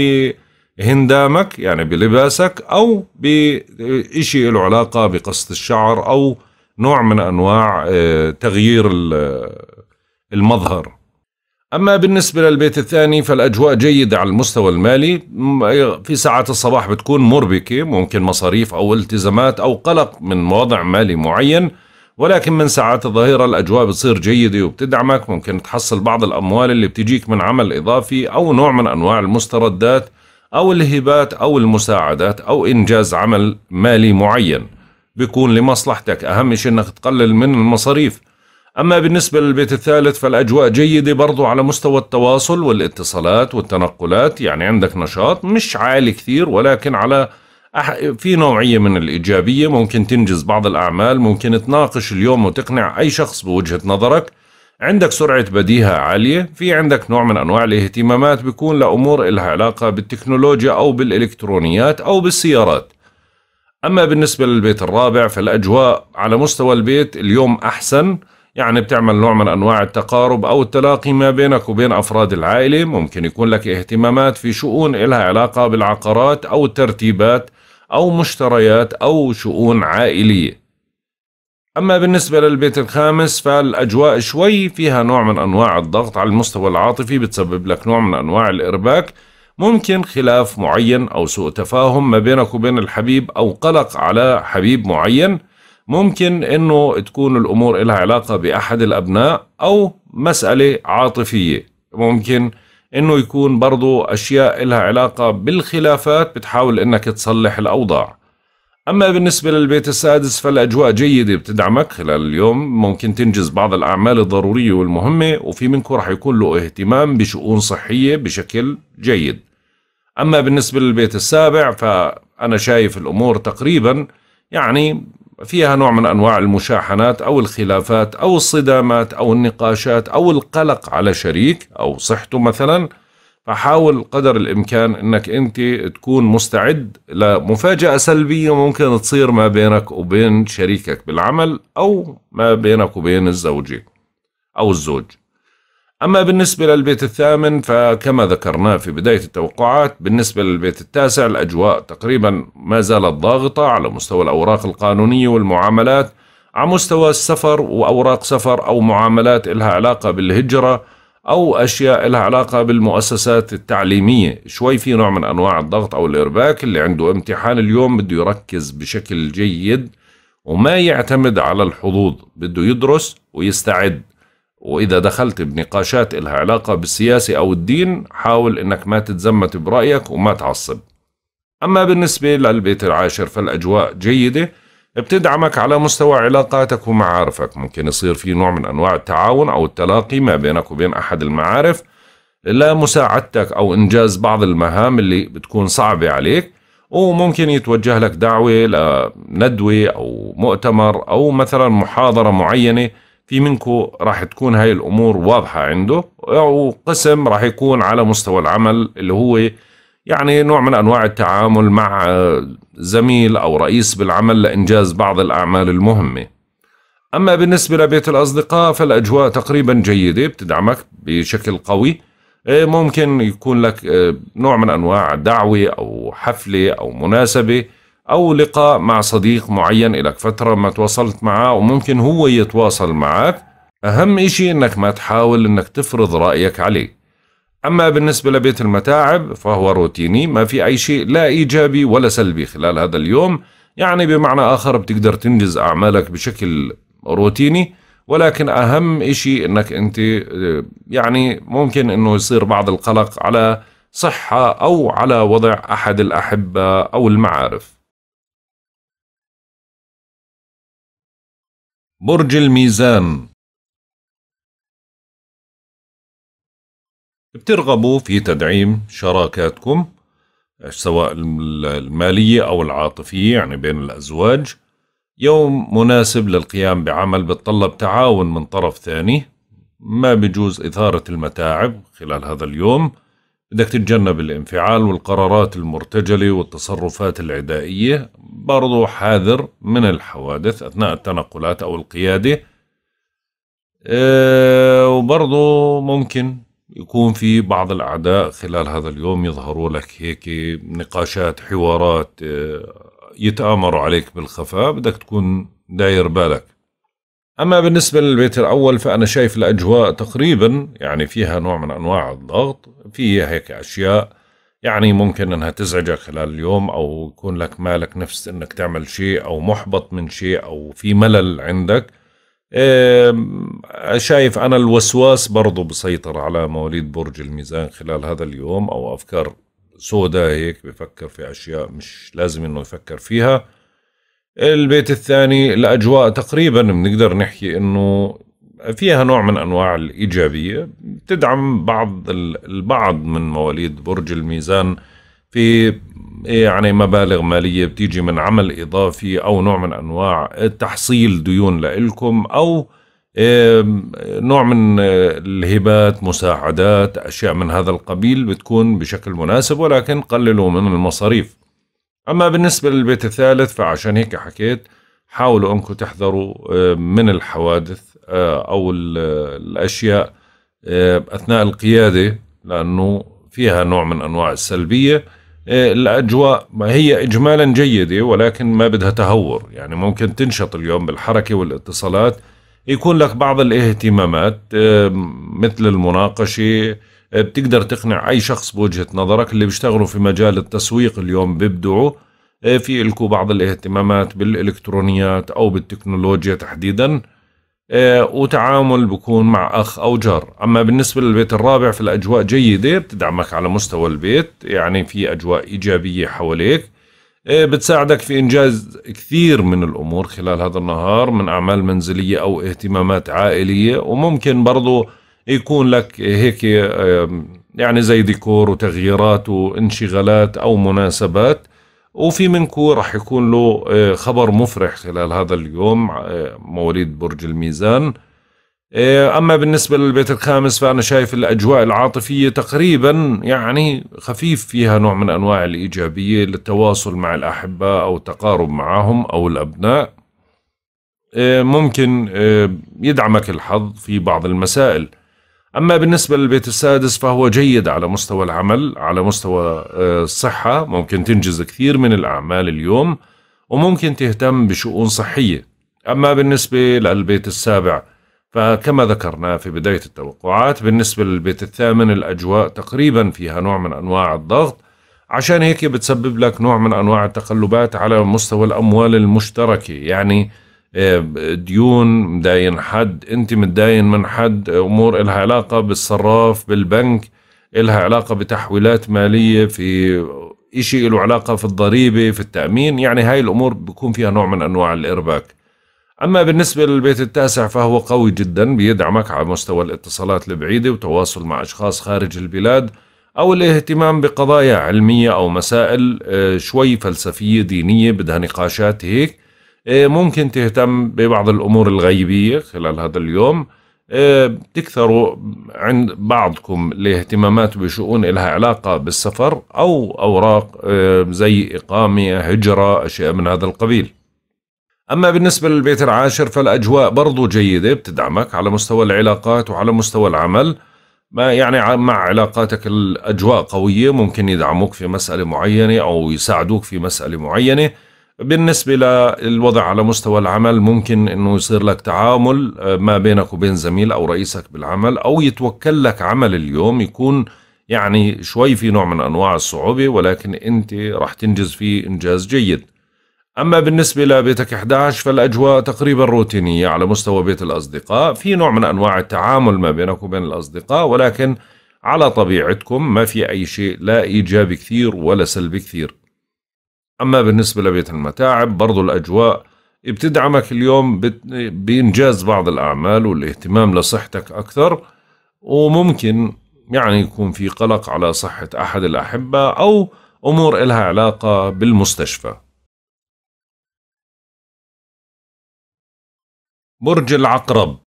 بهندامك يعني بلباسك أو بإشي له علاقة بقصة الشعر أو نوع من أنواع آه، تغيير المظهر أما بالنسبة للبيت الثاني فالأجواء جيدة على المستوى المالي في ساعات الصباح بتكون مربكة ممكن مصاريف أو التزامات أو قلق من وضع مالي معين ولكن من ساعات الظهيرة الأجواء بتصير جيدة وبتدعمك ممكن تحصل بعض الأموال اللي بتجيك من عمل إضافي أو نوع من أنواع المستردات أو الهبات أو المساعدات أو إنجاز عمل مالي معين بيكون لمصلحتك أهم شيء أنك تقلل من المصاريف أما بالنسبة للبيت الثالث فالأجواء جيدة برضو على مستوى التواصل والاتصالات والتنقلات يعني عندك نشاط مش عالي كثير ولكن على في نوعية من الإيجابية ممكن تنجز بعض الأعمال ممكن تناقش اليوم وتقنع أي شخص بوجهة نظرك عندك سرعة بديهة عالية في عندك نوع من أنواع الاهتمامات بيكون لأمور إلها علاقة بالتكنولوجيا أو بالإلكترونيات أو بالسيارات أما بالنسبة للبيت الرابع فالأجواء على مستوى البيت اليوم أحسن يعني بتعمل نوع من أنواع التقارب أو التلاقي ما بينك وبين أفراد العائلة ممكن يكون لك اهتمامات في شؤون إلها علاقة بالعقارات أو الترتيبات أو مشتريات أو شؤون عائلية أما بالنسبة للبيت الخامس فالأجواء شوي فيها نوع من أنواع الضغط على المستوى العاطفي بتسبب لك نوع من أنواع الإرباك ممكن خلاف معين أو سوء تفاهم ما بينك وبين الحبيب أو قلق على حبيب معين ممكن انه تكون الامور لها علاقه باحد الابناء او مساله عاطفيه ممكن انه يكون برضو اشياء لها علاقه بالخلافات بتحاول انك تصلح الاوضاع اما بالنسبه للبيت السادس فالاجواء جيده بتدعمك خلال اليوم ممكن تنجز بعض الاعمال الضروريه والمهمه وفي منكم راح يكون له اهتمام بشؤون صحيه بشكل جيد اما بالنسبه للبيت السابع فانا شايف الامور تقريبا يعني فيها نوع من أنواع المشاحنات أو الخلافات أو الصدامات أو النقاشات أو القلق على شريك أو صحته مثلا فحاول قدر الإمكان أنك أنت تكون مستعد لمفاجأة سلبية ممكن تصير ما بينك وبين شريكك بالعمل أو ما بينك وبين الزوجة أو الزوج أما بالنسبة للبيت الثامن فكما ذكرنا في بداية التوقعات بالنسبة للبيت التاسع الأجواء تقريبا ما زالت ضاغطة على مستوى الأوراق القانونية والمعاملات على مستوى السفر وأوراق سفر أو معاملات إلها علاقة بالهجرة أو أشياء إلها علاقة بالمؤسسات التعليمية شوي في نوع من أنواع الضغط أو الإرباك اللي عنده امتحان اليوم بده يركز بشكل جيد وما يعتمد على الحظوظ بده يدرس ويستعد وإذا دخلت بنقاشات إلها علاقة بالسياسة أو الدين حاول إنك ما تتزمت برأيك وما تعصب أما بالنسبة للبيت العاشر فالأجواء جيدة بتدعمك على مستوى علاقاتك ومعارفك ممكن يصير في نوع من أنواع التعاون أو التلاقي ما بينك وبين أحد المعارف لمساعدتك أو إنجاز بعض المهام اللي بتكون صعبة عليك وممكن يتوجه لك دعوة لندوة أو مؤتمر أو مثلا محاضرة معينة في منكم راح تكون هاي الامور واضحه عنده وقسم راح يكون على مستوى العمل اللي هو يعني نوع من انواع التعامل مع زميل او رئيس بالعمل لانجاز بعض الاعمال المهمه. اما بالنسبه لبيت الاصدقاء فالاجواء تقريبا جيده بتدعمك بشكل قوي. إيه، ممكن يكون لك إيه، نوع من انواع دعوه او حفله او مناسبه أو لقاء مع صديق معين إلك فترة ما تواصلت معه وممكن هو يتواصل معك أهم إشي إنك ما تحاول إنك تفرض رأيك عليه أما بالنسبة لبيت المتاعب فهو روتيني ما في أي شيء لا إيجابي ولا سلبي خلال هذا اليوم يعني بمعنى آخر بتقدر تنجز أعمالك بشكل روتيني ولكن أهم إشي إنك أنت يعني ممكن إنه يصير بعض القلق على صحة أو على وضع أحد الأحبة أو المعارف برج الميزان بترغبوا في تدعيم شراكاتكم سواء المالية أو العاطفية يعني بين الأزواج يوم مناسب للقيام بعمل بتطلب تعاون من طرف ثاني ما بجوز إثارة المتاعب خلال هذا اليوم بدك تتجنب الانفعال والقرارات المرتجلة والتصرفات العدائية برضو حاذر من الحوادث أثناء التنقلات أو القيادة أه وبرضو ممكن يكون في بعض الأعداء خلال هذا اليوم يظهروا لك هيك نقاشات حوارات أه يتآمروا عليك بالخفاء بدك تكون داير بالك أما بالنسبة للبيت الأول فأنا شايف الأجواء تقريبا يعني فيها نوع من أنواع الضغط فيها هيك أشياء يعني ممكن أنها تزعجك خلال اليوم أو يكون لك مالك نفس أنك تعمل شيء أو محبط من شيء أو في ملل عندك شايف أنا الوسواس برضو بسيطر على مواليد برج الميزان خلال هذا اليوم أو أفكار سوداء هيك بفكر في أشياء مش لازم أنه يفكر فيها البيت الثاني الاجواء تقريبا بنقدر نحكي انه فيها نوع من انواع الايجابيه تدعم بعض البعض من مواليد برج الميزان في يعني مبالغ ماليه بتيجي من عمل اضافي او نوع من انواع تحصيل ديون لإلكم او نوع من الهبات مساعدات اشياء من هذا القبيل بتكون بشكل مناسب ولكن قللوا من المصاريف أما بالنسبة للبيت الثالث فعشان هيك حكيت حاولوا أنكم تحذروا آه، من الحوادث آه، أو آه، الأشياء أثناء القيادة لأنه فيها نوع من أنواع السلبية الأجواء ما هي إجمالا جيدة ولكن ما بدها تهور يعني ممكن تنشط اليوم بالحركة والاتصالات يكون لك بعض الاهتمامات مثل المناقشة بتقدر تقنع أي شخص بوجهة نظرك اللي بيشتغلوا في مجال التسويق اليوم بيبدعوا آه، في لكم بعض الاهتمامات بالإلكترونيات أو بالتكنولوجيا تحديداً آه، وتعامل بكون مع أخ أو جار أما بالنسبة للبيت الرابع فالأجواء جيدة بتدعمك على مستوى البيت يعني في أجواء إيجابية حواليك آه، بتساعدك في إنجاز كثير من الأمور خلال هذا النهار من أعمال منزلية أو اهتمامات عائلية وممكن برضو يكون لك هيك يعني زي ديكور وتغييرات وانشغالات أو مناسبات وفي منكو رح يكون له آه، خبر مفرح خلال هذا اليوم آه، مواليد برج الميزان آه، أما بالنسبة للبيت الخامس فأنا شايف الأجواء العاطفية تقريبا يعني خفيف فيها نوع من أنواع الإيجابية للتواصل مع الأحباء أو التقارب معهم أو الأبناء ممكن يدعمك الحظ في بعض المسائل أما بالنسبة للبيت السادس فهو جيد على مستوى العمل على مستوى آه، الصحة ممكن تنجز كثير من الأعمال اليوم وممكن تهتم بشؤون صحية أما بالنسبة للبيت السابع فكما ذكرنا في بداية التوقعات بالنسبة للبيت الثامن الأجواء تقريبا فيها نوع من أنواع الضغط عشان هيك بتسبب لك نوع من أنواع التقلبات على مستوى الأموال المشتركة يعني ديون مداين حد انت متداين من حد امور لها علاقة بالصراف بالبنك لها علاقة بتحويلات مالية في إشي له علاقة في الضريبة في التأمين يعني هاي الأمور بيكون فيها نوع من أنواع الإرباك أما بالنسبة للبيت التاسع فهو قوي جدا بيدعمك على مستوى الاتصالات البعيدة وتواصل مع أشخاص خارج البلاد أو الاهتمام بقضايا علمية أو مسائل آه، شوي فلسفية دينية بدها نقاشات هيك إيه، ممكن تهتم ببعض الأمور الغيبية خلال هذا اليوم بتكثروا إيه، عند بعضكم الاهتمامات بشؤون لها علاقة بالسفر أو أوراق إيه، زي إقامة هجرة أشياء من هذا القبيل أما بالنسبة للبيت العاشر فالأجواء برضو جيدة بتدعمك على مستوى العلاقات وعلى مستوى العمل ما يعني مع علاقاتك الأجواء قوية ممكن يدعموك في مسألة معينة أو يساعدوك في مسألة معينة بالنسبة للوضع على مستوى العمل ممكن انه يصير لك تعامل آه، ما بينك وبين زميل او رئيسك بالعمل او يتوكل لك عمل اليوم يكون يعني شوي في نوع من انواع الصعوبة ولكن انت راح تنجز فيه انجاز جيد. اما بالنسبة لبيتك 11 فالاجواء تقريبا روتينية على مستوى بيت الاصدقاء، في نوع من انواع التعامل ما بينك وبين الاصدقاء ولكن على طبيعتكم ما في اي شيء لا ايجابي كثير ولا سلبي كثير. أما بالنسبة لبيت المتاعب برضو الأجواء بتدعمك اليوم بإنجاز بعض الأعمال والاهتمام لصحتك أكثر وممكن يعني يكون في قلق على صحة أحد الأحبة أو أمور إلها علاقة بالمستشفى برج العقرب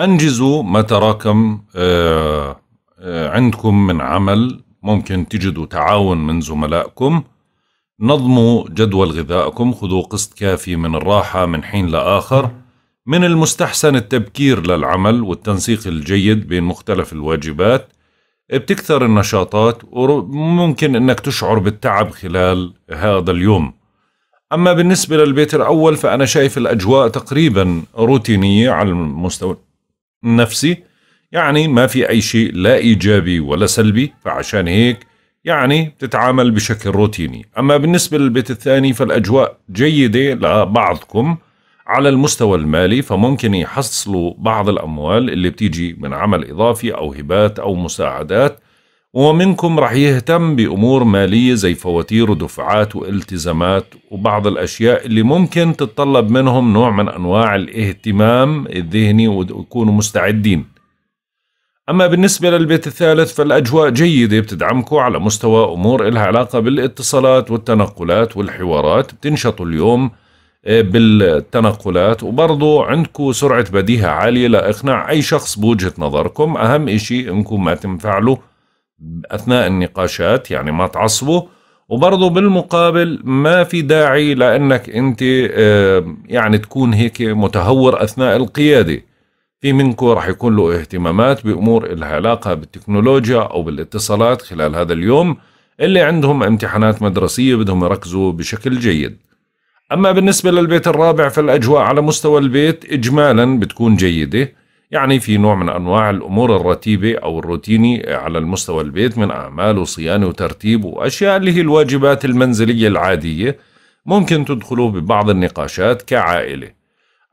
أنجزوا ما تراكم آه، آه، عندكم من عمل ممكن تجدوا تعاون من زملائكم نظموا جدول غذائكم خذوا قسط كافي من الراحة من حين لآخر من المستحسن التبكير للعمل والتنسيق الجيد بين مختلف الواجبات بتكثر النشاطات وممكن انك تشعر بالتعب خلال هذا اليوم اما بالنسبه للبيت الاول فانا شايف الاجواء تقريبا روتينيه على المستوى النفسي يعني ما في أي شيء لا إيجابي ولا سلبي فعشان هيك يعني بتتعامل بشكل روتيني أما بالنسبة للبيت الثاني فالأجواء جيدة لبعضكم على المستوى المالي فممكن يحصلوا بعض الأموال اللي بتيجي من عمل إضافي أو هبات أو مساعدات ومنكم رح يهتم بأمور مالية زي فواتير ودفعات والتزامات وبعض الأشياء اللي ممكن تتطلب منهم نوع من أنواع الاهتمام الذهني ويكونوا مستعدين أما بالنسبة للبيت الثالث فالأجواء جيدة بتدعمكو على مستوى أمور إلها علاقة بالاتصالات والتنقلات والحوارات بتنشطوا اليوم آه، بالتنقلات وبرضو عندكم سرعة بديهة عالية لإقناع أي شخص بوجهة نظركم أهم إشي إنكم ما تنفعلوا أثناء النقاشات يعني ما تعصبوا وبرضو بالمقابل ما في داعي لأنك أنت آه، يعني تكون هيك متهور أثناء القيادة في منكم راح يكون له اهتمامات بأمور إلها علاقة بالتكنولوجيا أو بالاتصالات خلال هذا اليوم اللي عندهم امتحانات مدرسية بدهم يركزوا بشكل جيد أما بالنسبة للبيت الرابع فالأجواء على مستوى البيت إجمالا بتكون جيدة يعني في نوع من أنواع الأمور الرتيبة أو الروتيني على المستوى البيت من أعمال وصيانة وترتيب وأشياء اللي هي الواجبات المنزلية العادية ممكن تدخلوا ببعض النقاشات كعائلة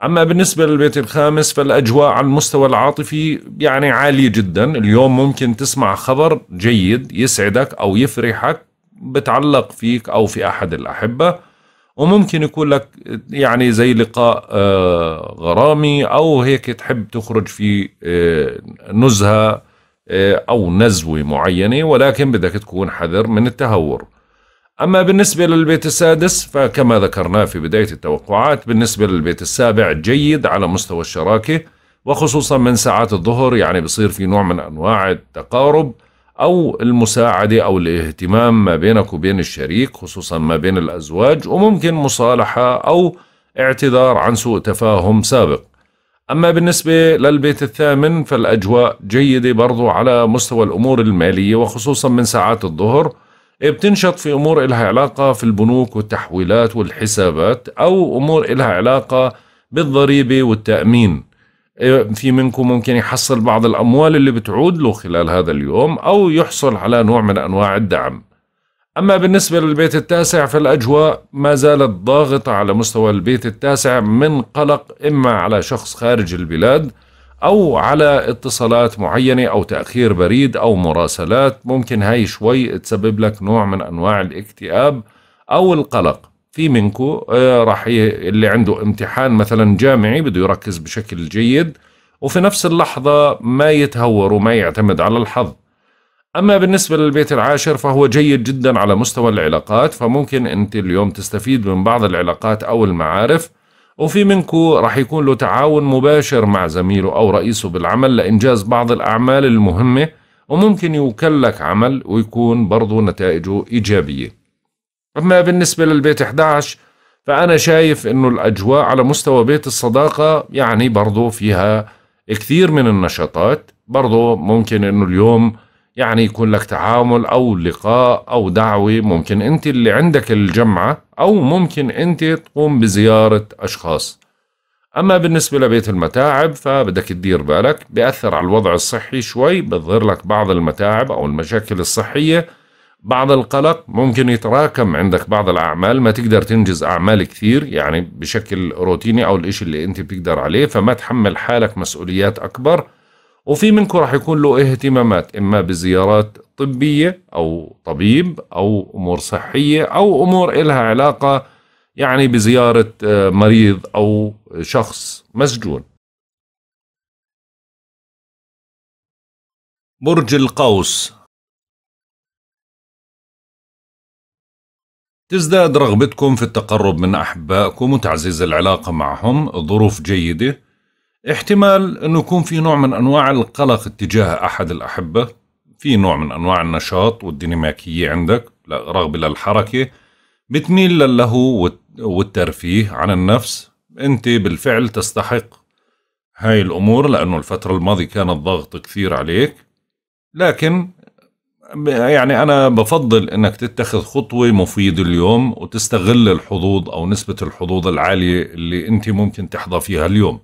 أما بالنسبة للبيت الخامس فالأجواء على المستوى العاطفي يعني عالية جدا اليوم ممكن تسمع خبر جيد يسعدك أو يفرحك بتعلق فيك أو في أحد الأحبة وممكن يكون لك يعني زي لقاء آه، غرامي أو هيك تحب تخرج في آه، نزهة آه، أو نزوة معينة ولكن بدك تكون حذر من التهور أما بالنسبة للبيت السادس فكما ذكرنا في بداية التوقعات بالنسبة للبيت السابع جيد على مستوى الشراكة وخصوصا من ساعات الظهر يعني بصير في نوع من أنواع التقارب أو المساعدة أو الاهتمام ما بينك وبين الشريك خصوصا ما بين الأزواج وممكن مصالحة أو اعتذار عن سوء تفاهم سابق أما بالنسبة للبيت الثامن فالأجواء جيدة برضو على مستوى الأمور المالية وخصوصا من ساعات الظهر إيه، بتنشط في أمور إلها علاقة في البنوك والتحويلات والحسابات أو أمور إلها علاقة بالضريبة والتأمين إيه، في منكم ممكن يحصل بعض الأموال اللي بتعود له خلال هذا اليوم أو يحصل على نوع من أنواع الدعم أما بالنسبة للبيت التاسع فالأجواء ما زالت ضاغطة على مستوى البيت التاسع من قلق إما على شخص خارج البلاد او على اتصالات معينه او تاخير بريد او مراسلات ممكن هاي شوي تسبب لك نوع من انواع الاكتئاب او القلق في منكو آه، راح اللي عنده امتحان مثلا جامعي بده يركز بشكل جيد وفي نفس اللحظة ما يتهور وما يعتمد على الحظ أما بالنسبة للبيت العاشر فهو جيد جدا على مستوى العلاقات فممكن أنت اليوم تستفيد من بعض العلاقات أو المعارف وفي منكم رح يكون له تعاون مباشر مع زميله أو رئيسه بالعمل لإنجاز بعض الأعمال المهمة وممكن يوكلك عمل ويكون برضه نتائجه إيجابية أما بالنسبة للبيت 11 فأنا شايف إنه الأجواء على مستوى بيت الصداقة يعني برضه فيها كثير من النشاطات برضه ممكن إنه اليوم يعني يكون لك تعامل أو لقاء أو دعوة ممكن أنت اللي عندك الجمعة أو ممكن أنت تقوم بزيارة أشخاص أما بالنسبة لبيت المتاعب فبدك تدير بالك بأثر على الوضع الصحي شوي بتظهر لك بعض المتاعب أو المشاكل الصحية بعض القلق ممكن يتراكم عندك بعض الأعمال ما تقدر تنجز أعمال كثير يعني بشكل روتيني أو الإشي اللي أنت بتقدر عليه فما تحمل حالك مسؤوليات أكبر وفي منكم راح يكون له اهتمامات إما بزيارات طبية أو طبيب أو أمور صحية أو أمور إلها علاقة يعني بزيارة آه، مريض أو شخص مسجون برج القوس تزداد رغبتكم في التقرب من أحبائكم وتعزيز العلاقة معهم ظروف جيدة احتمال انه يكون في نوع من انواع القلق اتجاه احد الاحبه في نوع من انواع النشاط والديناميكيه عندك رغبه للحركه بتميل للهو والترفيه عن النفس انت بالفعل تستحق هاي الامور لانه الفتره الماضيه كان الضغط كثير عليك لكن يعني انا بفضل انك تتخذ خطوه مفيده اليوم وتستغل الحظوظ او نسبه الحظوظ العاليه اللي انت ممكن تحظى فيها اليوم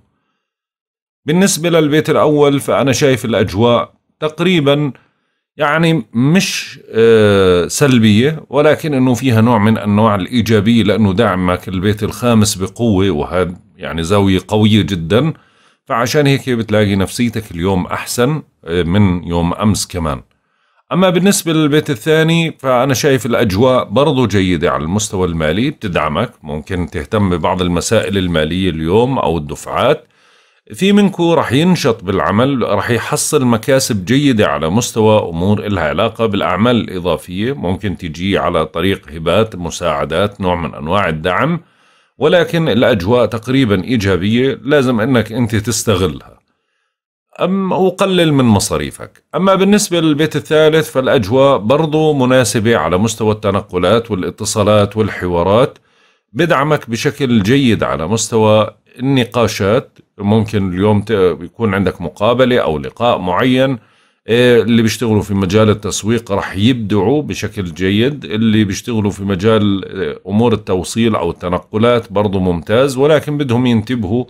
بالنسبة للبيت الأول فأنا شايف الأجواء تقريبا يعني مش آه، سلبية ولكن أنه فيها نوع من أنواع الإيجابية لأنه دعمك البيت الخامس بقوة وهذا يعني زاوية قوية جدا فعشان هيك بتلاقي نفسيتك اليوم أحسن آه، من يوم أمس كمان أما بالنسبة للبيت الثاني فأنا شايف الأجواء برضو جيدة على المستوى المالي بتدعمك ممكن تهتم ببعض المسائل المالية اليوم أو الدفعات في منكو رح ينشط بالعمل رح يحصل مكاسب جيدة على مستوى أمور إلها علاقة بالأعمال الإضافية ممكن تجي على طريق هبات مساعدات نوع من أنواع الدعم ولكن الأجواء تقريبا إيجابية لازم أنك أنت تستغلها أم وقلل من مصاريفك أما بالنسبة للبيت الثالث فالأجواء برضو مناسبة على مستوى التنقلات والاتصالات والحوارات بدعمك بشكل جيد على مستوى النقاشات ممكن اليوم يكون عندك مقابلة أو لقاء معين إيه، اللي بيشتغلوا في مجال التسويق رح يبدعوا بشكل جيد اللي بيشتغلوا في مجال إيه، أمور التوصيل أو التنقلات برضو ممتاز ولكن بدهم ينتبهوا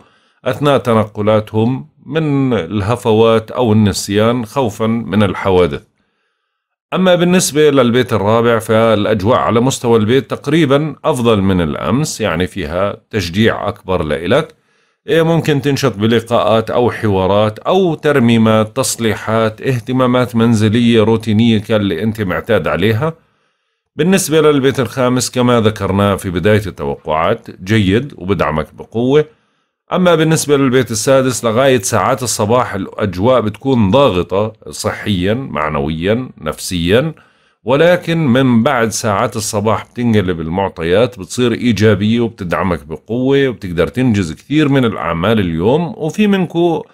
أثناء تنقلاتهم من الهفوات أو النسيان خوفا من الحوادث أما بالنسبة للبيت الرابع فالأجواء على مستوى البيت تقريبا أفضل من الأمس يعني فيها تشجيع أكبر لإلك إيه، ممكن تنشط بلقاءات أو حوارات أو ترميمات تصليحات اهتمامات منزلية روتينية كاللي أنت معتاد عليها بالنسبة للبيت الخامس كما ذكرنا في بداية التوقعات جيد وبدعمك بقوة أما بالنسبة للبيت السادس لغاية ساعات الصباح الأجواء بتكون ضاغطة صحيا معنويا نفسيا ولكن من بعد ساعات الصباح بتنقلب المعطيات بتصير إيجابية وبتدعمك بقوة وبتقدر تنجز كثير من الأعمال اليوم وفي منكو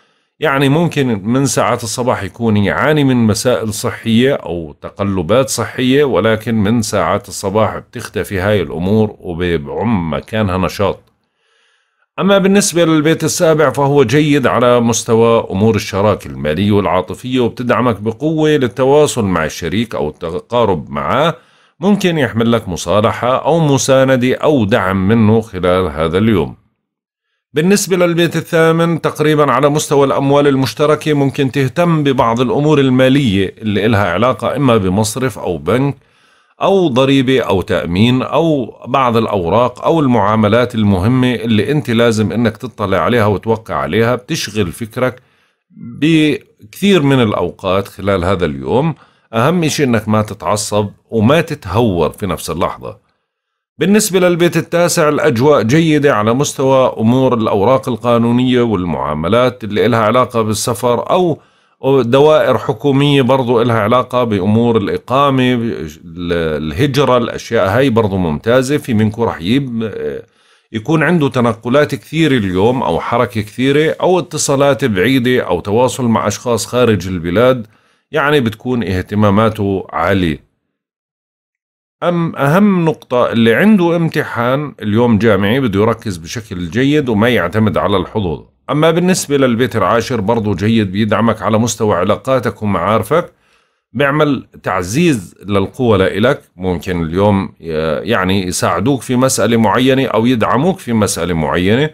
يعني ممكن من ساعات الصباح يكون يعاني من مسائل صحية أو تقلبات صحية ولكن من ساعات الصباح بتختفي هاي الأمور وبيعم مكانها نشاط أما بالنسبة للبيت السابع فهو جيد على مستوى أمور الشراكة المالية والعاطفية وبتدعمك بقوة للتواصل مع الشريك أو التقارب معه ممكن يحمل لك مصالحة أو مساندة أو دعم منه خلال هذا اليوم بالنسبة للبيت الثامن تقريبا على مستوى الأموال المشتركة ممكن تهتم ببعض الأمور المالية اللي إلها علاقة إما بمصرف أو بنك أو ضريبة أو تأمين أو بعض الأوراق أو المعاملات المهمة اللي أنت لازم أنك تطلع عليها وتوقع عليها بتشغل فكرك بكثير من الأوقات خلال هذا اليوم أهم شيء أنك ما تتعصب وما تتهور في نفس اللحظة بالنسبة للبيت التاسع الأجواء جيدة على مستوى أمور الأوراق القانونية والمعاملات اللي إلها علاقة بالسفر أو ودوائر حكومية برضو إلها علاقة بأمور الإقامة الهجرة الأشياء هاي برضو ممتازة في منكم رح يكون عنده تنقلات كثيرة اليوم أو حركة كثيرة أو اتصالات بعيدة أو تواصل مع أشخاص خارج البلاد يعني بتكون اهتماماته عالية أم أهم نقطة اللي عنده امتحان اليوم جامعي بده يركز بشكل جيد وما يعتمد على الحظوظ أما بالنسبة للبيت العاشر برضو جيد بيدعمك على مستوى علاقاتك ومعارفك بيعمل تعزيز للقوة لإلك ممكن اليوم يعني يساعدوك في مسألة معينة أو يدعموك في مسألة معينة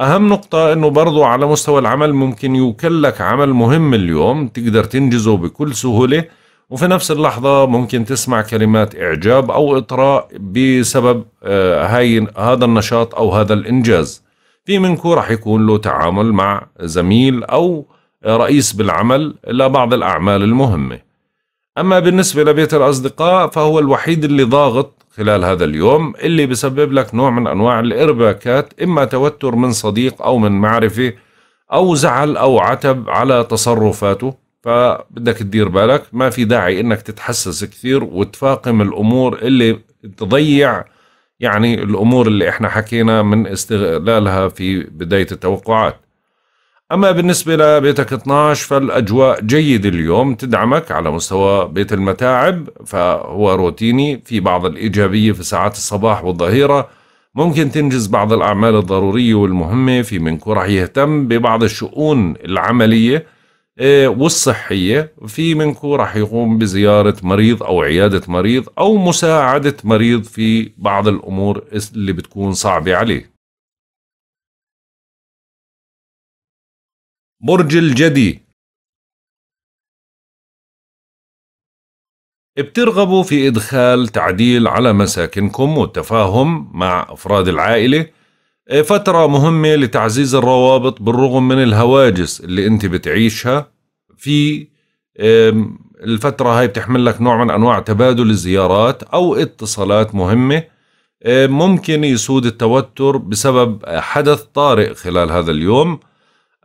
أهم نقطة أنه برضو على مستوى العمل ممكن يوكلك عمل مهم اليوم تقدر تنجزه بكل سهولة وفي نفس اللحظة ممكن تسمع كلمات إعجاب أو إطراء بسبب آه، هاي هذا النشاط أو هذا الإنجاز في منكم راح يكون له تعامل مع زميل أو رئيس بالعمل لبعض الأعمال المهمة أما بالنسبة لبيت الأصدقاء فهو الوحيد اللي ضاغط خلال هذا اليوم اللي بسبب لك نوع من أنواع الإرباكات إما توتر من صديق أو من معرفة أو زعل أو عتب على تصرفاته فبدك تدير بالك ما في داعي إنك تتحسس كثير وتفاقم الأمور اللي تضيع يعني الأمور اللي إحنا حكينا من استغلالها في بداية التوقعات أما بالنسبة لبيتك 12 فالأجواء جيدة اليوم تدعمك على مستوى بيت المتاعب فهو روتيني في بعض الإيجابية في ساعات الصباح والظهيرة ممكن تنجز بعض الأعمال الضرورية والمهمة في منكو رح يهتم ببعض الشؤون العملية إيه، والصحية في منكم راح يقوم بزيارة مريض أو عيادة مريض أو مساعدة مريض في بعض الأمور اللي بتكون صعبة عليه برج الجدي بترغبوا في إدخال تعديل على مساكنكم والتفاهم مع أفراد العائلة إيه، فترة مهمة لتعزيز الروابط بالرغم من الهواجس اللي انت بتعيشها في الفترة هاي بتحمل لك نوع من انواع تبادل الزيارات او اتصالات مهمة إيه، ممكن يسود التوتر بسبب حدث طارئ خلال هذا اليوم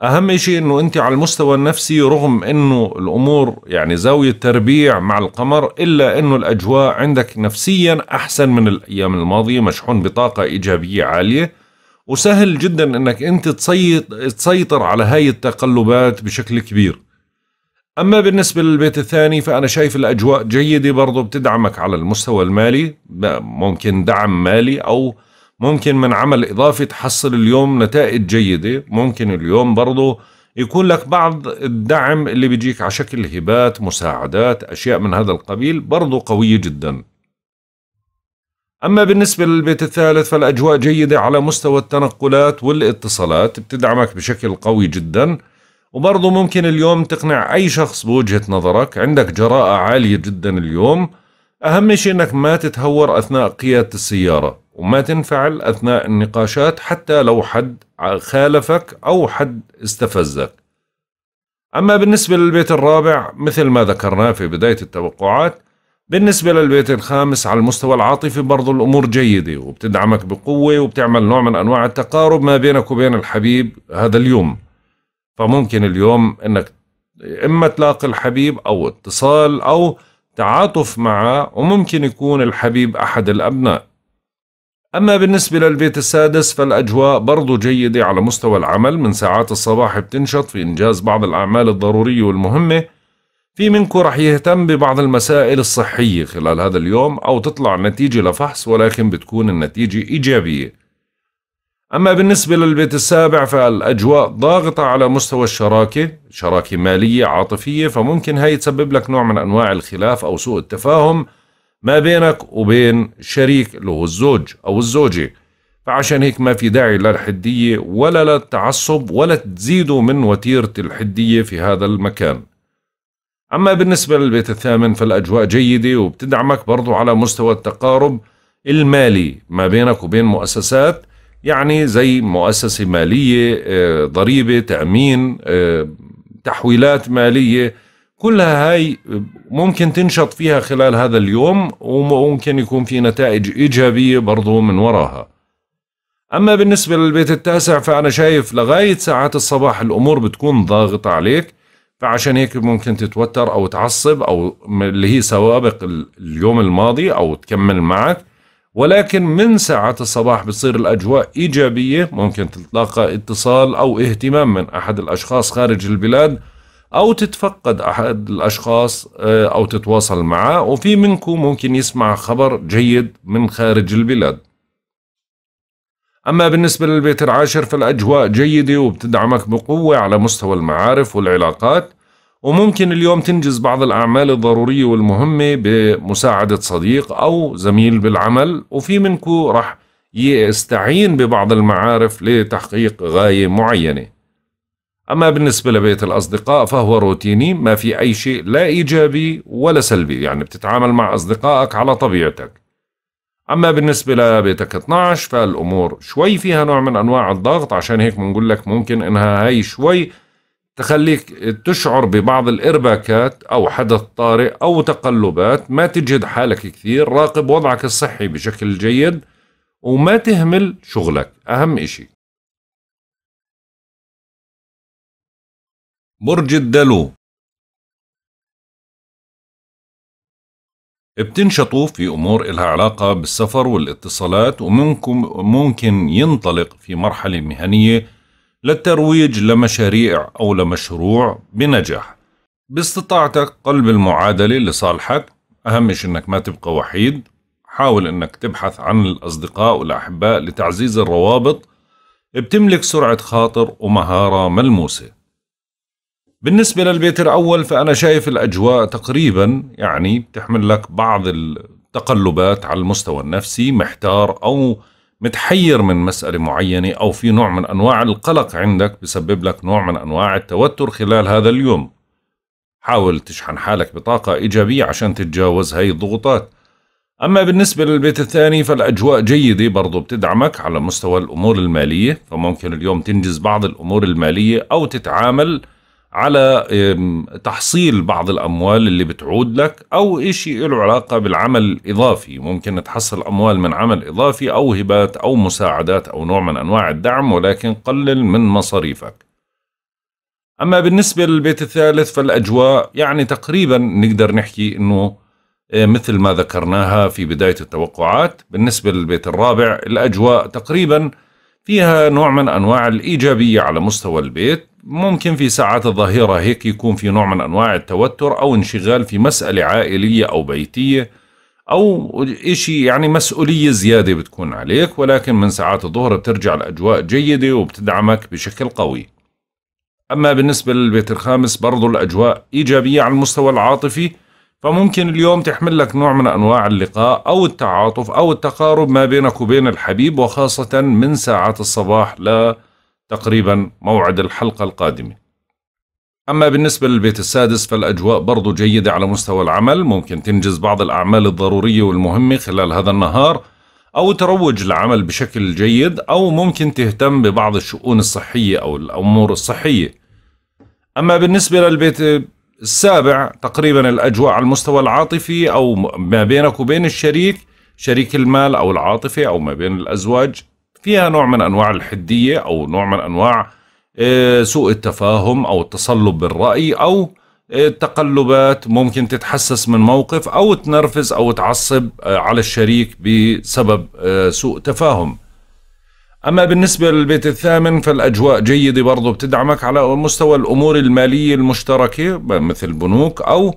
اهم شيء انه انت على المستوى النفسي رغم انه الامور يعني زاوية تربيع مع القمر الا انه الاجواء عندك نفسيا احسن من الايام الماضية مشحون بطاقة ايجابية عالية وسهل جدا انك انت تسيطر على هاي التقلبات بشكل كبير اما بالنسبه للبيت الثاني فانا شايف الاجواء جيده برضه بتدعمك على المستوى المالي ممكن دعم مالي او ممكن من عمل اضافي تحصل اليوم نتائج جيده ممكن اليوم برضه يكون لك بعض الدعم اللي بيجيك على شكل هبات مساعدات اشياء من هذا القبيل برضه قويه جدا أما بالنسبة للبيت الثالث فالأجواء جيدة على مستوى التنقلات والاتصالات بتدعمك بشكل قوي جدا وبرضه ممكن اليوم تقنع أي شخص بوجهة نظرك عندك جراءة عالية جدا اليوم أهم شيء أنك ما تتهور أثناء قيادة السيارة وما تنفعل أثناء النقاشات حتى لو حد خالفك أو حد استفزك أما بالنسبة للبيت الرابع مثل ما ذكرناه في بداية التوقعات بالنسبة للبيت الخامس على المستوى العاطفي برضو الأمور جيدة وبتدعمك بقوة وبتعمل نوع من أنواع التقارب ما بينك وبين الحبيب هذا اليوم فممكن اليوم أنك إما تلاقي الحبيب أو اتصال أو تعاطف معه وممكن يكون الحبيب أحد الأبناء أما بالنسبة للبيت السادس فالأجواء برضو جيدة على مستوى العمل من ساعات الصباح بتنشط في إنجاز بعض الأعمال الضرورية والمهمة في منكم رح يهتم ببعض المسائل الصحية خلال هذا اليوم أو تطلع نتيجة لفحص ولكن بتكون النتيجة إيجابية أما بالنسبة للبيت السابع فالأجواء ضاغطة على مستوى الشراكة شراكة مالية عاطفية فممكن هاي تسبب لك نوع من أنواع الخلاف أو سوء التفاهم ما بينك وبين شريك اللي هو الزوج أو الزوجة فعشان هيك ما في داعي للحدية ولا للتعصب ولا تزيدوا من وتيرة الحدية في هذا المكان أما بالنسبة للبيت الثامن فالأجواء جيدة وبتدعمك برضو على مستوى التقارب المالي ما بينك وبين مؤسسات يعني زي مؤسسة مالية آه، ضريبة تأمين آه، تحويلات مالية كلها هاي ممكن تنشط فيها خلال هذا اليوم وممكن يكون في نتائج إيجابية برضو من وراها أما بالنسبة للبيت التاسع فأنا شايف لغاية ساعات الصباح الأمور بتكون ضاغطة عليك فعشان هيك ممكن تتوتر او تعصب او اللي هي سوابق اليوم الماضي او تكمل معك ولكن من ساعة الصباح بتصير الأجواء إيجابية ممكن تتلقى اتصال أو اهتمام من أحد الأشخاص خارج البلاد أو تتفقد أحد الأشخاص آه، أو تتواصل معه وفي منكم ممكن يسمع خبر جيد من خارج البلاد أما بالنسبة للبيت العاشر فالأجواء جيدة وبتدعمك بقوة على مستوى المعارف والعلاقات وممكن اليوم تنجز بعض الأعمال الضرورية والمهمة بمساعدة صديق أو زميل بالعمل وفي منكو رح يستعين ببعض المعارف لتحقيق غاية معينة أما بالنسبة لبيت الأصدقاء فهو روتيني ما في أي شيء لا إيجابي ولا سلبي يعني بتتعامل مع أصدقائك على طبيعتك أما بالنسبة لبيتك 12 فالأمور شوي فيها نوع من أنواع الضغط عشان هيك بنقول لك ممكن إنها هاي شوي تخليك تشعر ببعض الإرباكات أو حدث طارئ أو تقلبات ما تجد حالك كثير راقب وضعك الصحي بشكل جيد وما تهمل شغلك أهم إشي برج الدلو بتنشطوا في أمور إلها علاقة بالسفر والاتصالات وممكن ممكن ينطلق في مرحلة مهنية للترويج لمشاريع أو لمشروع بنجاح باستطاعتك قلب المعادلة لصالحك أهم شيء أنك ما تبقى وحيد حاول أنك تبحث عن الأصدقاء والأحباء لتعزيز الروابط بتملك سرعة خاطر ومهارة ملموسة بالنسبة للبيت الأول فأنا شايف الأجواء تقريبا يعني بتحمل لك بعض التقلبات على المستوى النفسي محتار أو متحير من مسألة معينة أو في نوع من أنواع القلق عندك بسبب لك نوع من أنواع التوتر خلال هذا اليوم حاول تشحن حالك بطاقة إيجابية عشان تتجاوز هاي الضغوطات أما بالنسبة للبيت الثاني فالأجواء جيدة برضو بتدعمك على مستوى الأمور المالية فممكن اليوم تنجز بعض الأمور المالية أو تتعامل على تحصيل بعض الأموال اللي بتعود لك أو إشي له علاقة بالعمل الإضافي ممكن تحصل أموال من عمل إضافي أو هبات أو مساعدات أو نوع من أنواع الدعم ولكن قلل من مصاريفك أما بالنسبة للبيت الثالث فالأجواء يعني تقريبا نقدر نحكي أنه آه، مثل ما ذكرناها في بداية التوقعات بالنسبة للبيت الرابع الأجواء تقريبا فيها نوع من أنواع الإيجابية على مستوى البيت ممكن في ساعات الظهيرة هيك يكون في نوع من أنواع التوتر أو انشغال في مسألة عائلية أو بيتية أو إشي يعني مسؤولية زيادة بتكون عليك ولكن من ساعات الظهر بترجع الأجواء جيدة وبتدعمك بشكل قوي أما بالنسبة للبيت الخامس برضو الأجواء إيجابية على المستوى العاطفي فممكن اليوم تحمل لك نوع من أنواع اللقاء أو التعاطف أو التقارب ما بينك وبين الحبيب وخاصة من ساعات الصباح ل تقريبا موعد الحلقة القادمة أما بالنسبة للبيت السادس فالأجواء برضو جيدة على مستوى العمل ممكن تنجز بعض الأعمال الضرورية والمهمة خلال هذا النهار أو تروج العمل بشكل جيد أو ممكن تهتم ببعض الشؤون الصحية أو الأمور الصحية أما بالنسبة للبيت السابع تقريبا الأجواء على المستوى العاطفي أو ما بينك وبين الشريك شريك المال أو العاطفة أو ما بين الأزواج فيها نوع من انواع الحديه او نوع من انواع آه، سوء التفاهم او التصلب بالراي او آه، التقلبات ممكن تتحسس من موقف او تنرفز او تعصب آه، على الشريك بسبب سوء تفاهم أما بالنسبة للبيت الثامن فالأجواء جيدة برضو بتدعمك على مستوى الأمور المالية المشتركة مثل بنوك أو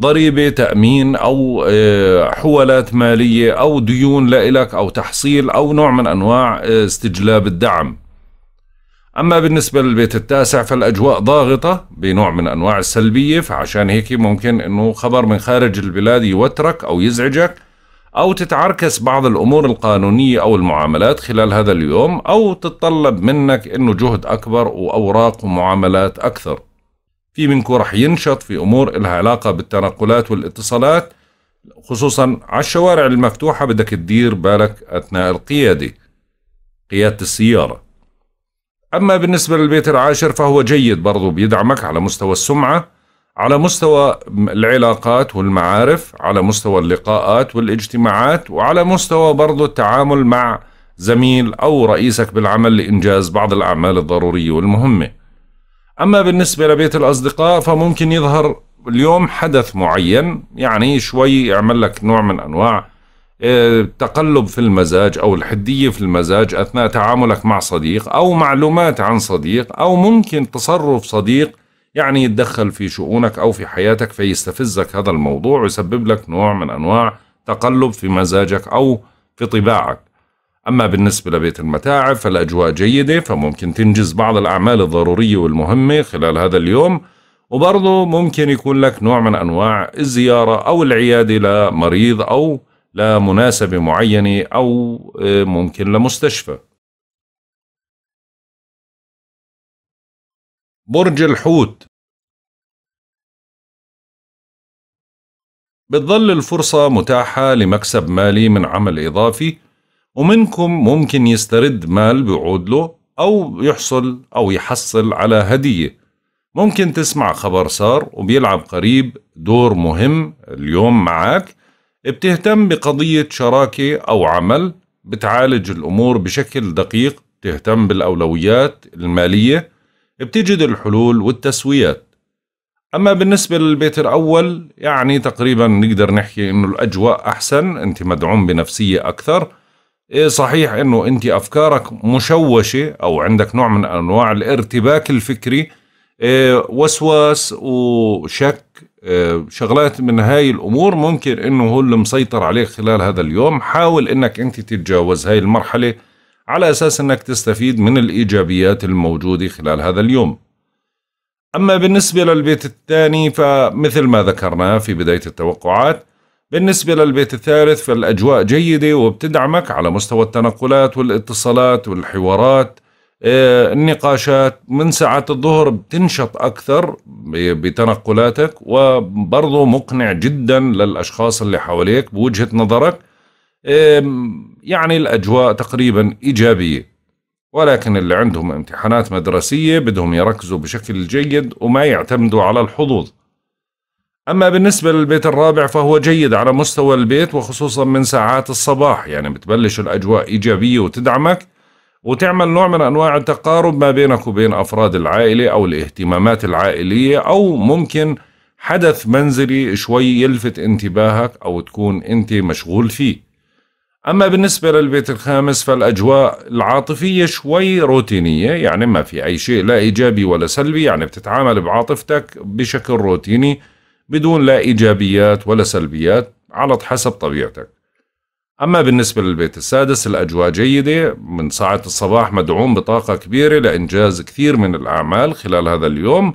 ضريبة تأمين أو آه، حولات مالية أو ديون لإلك أو تحصيل أو نوع من أنواع آه، استجلاب الدعم أما بالنسبة للبيت التاسع فالأجواء ضاغطة بنوع من أنواع السلبية فعشان هيك ممكن أنه خبر من خارج البلاد يوترك أو يزعجك أو تتعركس بعض الأمور القانونية أو المعاملات خلال هذا اليوم أو تتطلب منك أنه جهد أكبر وأوراق ومعاملات أكثر في منكم رح ينشط في أمور إلها علاقة بالتنقلات والاتصالات خصوصا على الشوارع المفتوحة بدك تدير بالك أثناء القيادة قيادة السيارة أما بالنسبة للبيت العاشر فهو جيد برضو بيدعمك على مستوى السمعة على مستوى العلاقات والمعارف على مستوى اللقاءات والاجتماعات وعلى مستوى برضو التعامل مع زميل أو رئيسك بالعمل لإنجاز بعض الأعمال الضرورية والمهمة أما بالنسبة لبيت الأصدقاء فممكن يظهر اليوم حدث معين يعني شوي يعمل لك نوع من أنواع آه، تقلب في المزاج أو الحدية في المزاج أثناء تعاملك مع صديق أو معلومات عن صديق أو ممكن تصرف صديق يعني يتدخل في شؤونك أو في حياتك فيستفزك هذا الموضوع ويسبب لك نوع من أنواع تقلب في مزاجك أو في طباعك أما بالنسبة لبيت المتاعب فالأجواء جيدة فممكن تنجز بعض الأعمال الضرورية والمهمة خلال هذا اليوم وبرضه ممكن يكون لك نوع من أنواع الزيارة أو العيادة لمريض أو لمناسبة معينة أو آه، ممكن لمستشفى برج الحوت بتظل الفرصة متاحة لمكسب مالي من عمل إضافي ومنكم ممكن يسترد مال بيعود له أو يحصل أو يحصل على هدية ممكن تسمع خبر صار وبيلعب قريب دور مهم اليوم معك بتهتم بقضية شراكة أو عمل بتعالج الأمور بشكل دقيق تهتم بالأولويات المالية بتجد الحلول والتسويات أما بالنسبة للبيت الأول يعني تقريبا نقدر نحكي إنه الأجواء أحسن أنت مدعوم بنفسية أكثر إيه صحيح انه انت افكارك مشوشه او عندك نوع من انواع الارتباك الفكري إيه وسواس وشك إيه شغلات من هاي الامور ممكن انه هو اللي مسيطر عليك خلال هذا اليوم حاول انك انت تتجاوز هاي المرحله على اساس انك تستفيد من الايجابيات الموجوده خلال هذا اليوم اما بالنسبه للبيت الثاني فمثل ما ذكرنا في بدايه التوقعات بالنسبة للبيت الثالث فالأجواء جيدة وبتدعمك على مستوى التنقلات والاتصالات والحوارات آه، النقاشات من ساعات الظهر بتنشط أكثر بتنقلاتك وبرضه مقنع جدا للأشخاص اللي حواليك بوجهة نظرك يعني الأجواء تقريبا إيجابية ولكن اللي عندهم امتحانات مدرسية بدهم يركزوا بشكل جيد وما يعتمدوا على الحظوظ أما بالنسبة للبيت الرابع فهو جيد على مستوى البيت وخصوصا من ساعات الصباح يعني بتبلش الأجواء إيجابية وتدعمك وتعمل نوع من أنواع التقارب ما بينك وبين أفراد العائلة أو الاهتمامات العائلية أو ممكن حدث منزلي شوي يلفت انتباهك أو تكون أنت مشغول فيه أما بالنسبة للبيت الخامس فالأجواء العاطفية شوي روتينية يعني ما في أي شيء لا إيجابي ولا سلبي يعني بتتعامل بعاطفتك بشكل روتيني بدون لا إيجابيات ولا سلبيات على حسب طبيعتك أما بالنسبة للبيت السادس الأجواء جيدة من ساعة الصباح مدعوم بطاقة كبيرة لإنجاز كثير من الأعمال خلال هذا اليوم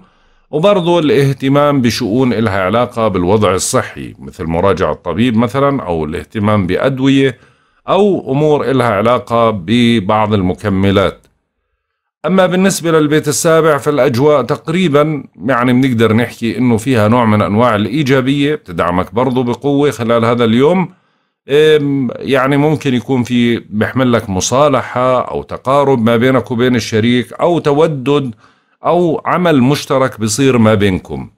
وبرضه الاهتمام بشؤون إلها علاقة بالوضع الصحي مثل مراجعة الطبيب مثلا أو الاهتمام بأدوية أو أمور إلها علاقة ببعض المكملات أما بالنسبة للبيت السابع فالأجواء تقريبا يعني بنقدر نحكي إنه فيها نوع من أنواع الإيجابية بتدعمك برضو بقوة خلال هذا اليوم يعني ممكن يكون في بيحمل لك مصالحة أو تقارب ما بينك وبين الشريك أو تودد أو عمل مشترك بصير ما بينكم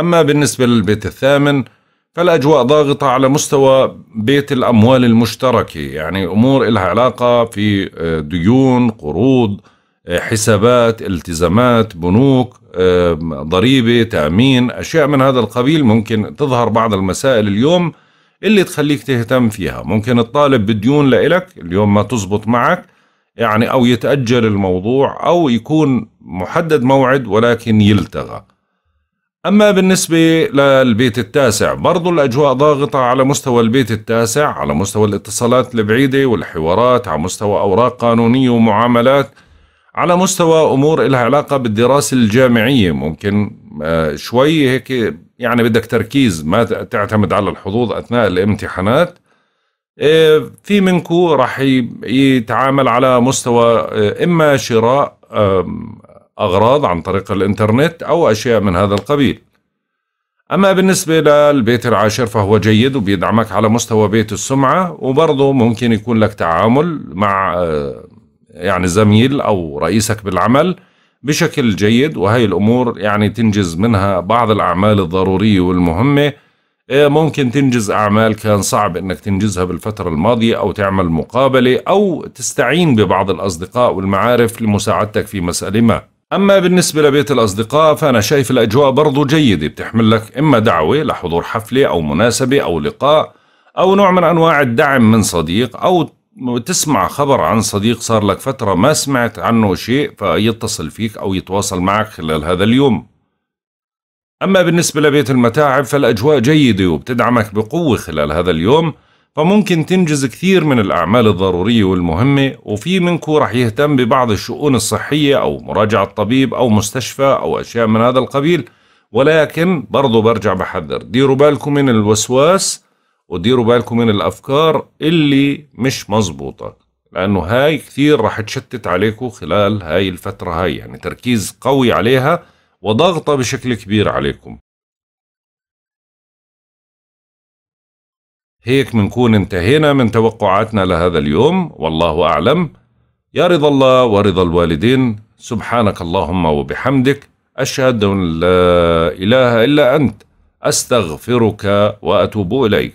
أما بالنسبة للبيت الثامن فالأجواء ضاغطة على مستوى بيت الأموال المشتركة يعني أمور لها علاقة في آه، ديون قروض حسابات التزامات بنوك ضريبة تأمين أشياء من هذا القبيل ممكن تظهر بعض المسائل اليوم اللي تخليك تهتم فيها ممكن الطالب بديون لإلك اليوم ما تزبط معك يعني أو يتأجل الموضوع أو يكون محدد موعد ولكن يلتغى أما بالنسبة للبيت التاسع برضو الأجواء ضاغطة على مستوى البيت التاسع على مستوى الاتصالات البعيدة والحوارات على مستوى أوراق قانونية ومعاملات على مستوى امور لها علاقه بالدراسه الجامعيه ممكن آه، شوي هيك يعني بدك تركيز ما تعتمد على الحظوظ اثناء الامتحانات آه، في منكو راح يتعامل على مستوى آه، اما شراء اغراض عن طريق الانترنت او اشياء من هذا القبيل اما بالنسبه للبيت العاشر فهو جيد وبيدعمك على مستوى بيت السمعه وبرضه ممكن يكون لك تعامل مع يعني زميل أو رئيسك بالعمل بشكل جيد وهي الأمور يعني تنجز منها بعض الأعمال الضرورية والمهمة إيه، ممكن تنجز أعمال كان صعب أنك تنجزها بالفترة الماضية أو تعمل مقابلة أو تستعين ببعض الأصدقاء والمعارف لمساعدتك في مسألة ما أما بالنسبة لبيت الأصدقاء فأنا شايف الأجواء برضو جيدة بتحمل لك إما دعوة لحضور حفلة أو مناسبة أو لقاء أو نوع من أنواع الدعم من صديق أو تسمع خبر عن صديق صار لك فترة ما سمعت عنه شيء فيتصل فيك أو يتواصل معك خلال هذا اليوم أما بالنسبة لبيت المتاعب فالأجواء جيدة وبتدعمك بقوة خلال هذا اليوم فممكن تنجز كثير من الأعمال الضرورية والمهمة وفي منكو رح يهتم ببعض الشؤون الصحية أو مراجعة طبيب أو مستشفى أو أشياء من هذا القبيل ولكن برضو برجع بحذر ديروا بالكم من الوسواس وديروا بالكم من الأفكار اللي مش مظبوطة لأنه هاي كثير راح تشتت عليكم خلال هاي الفترة هاي يعني تركيز قوي عليها وضغطة بشكل كبير عليكم هيك منكون انتهينا من توقعاتنا لهذا اليوم والله أعلم يا رضا الله ورضا الوالدين سبحانك اللهم وبحمدك أشهد أن لا إله إلا أنت أستغفرك وأتوب إليك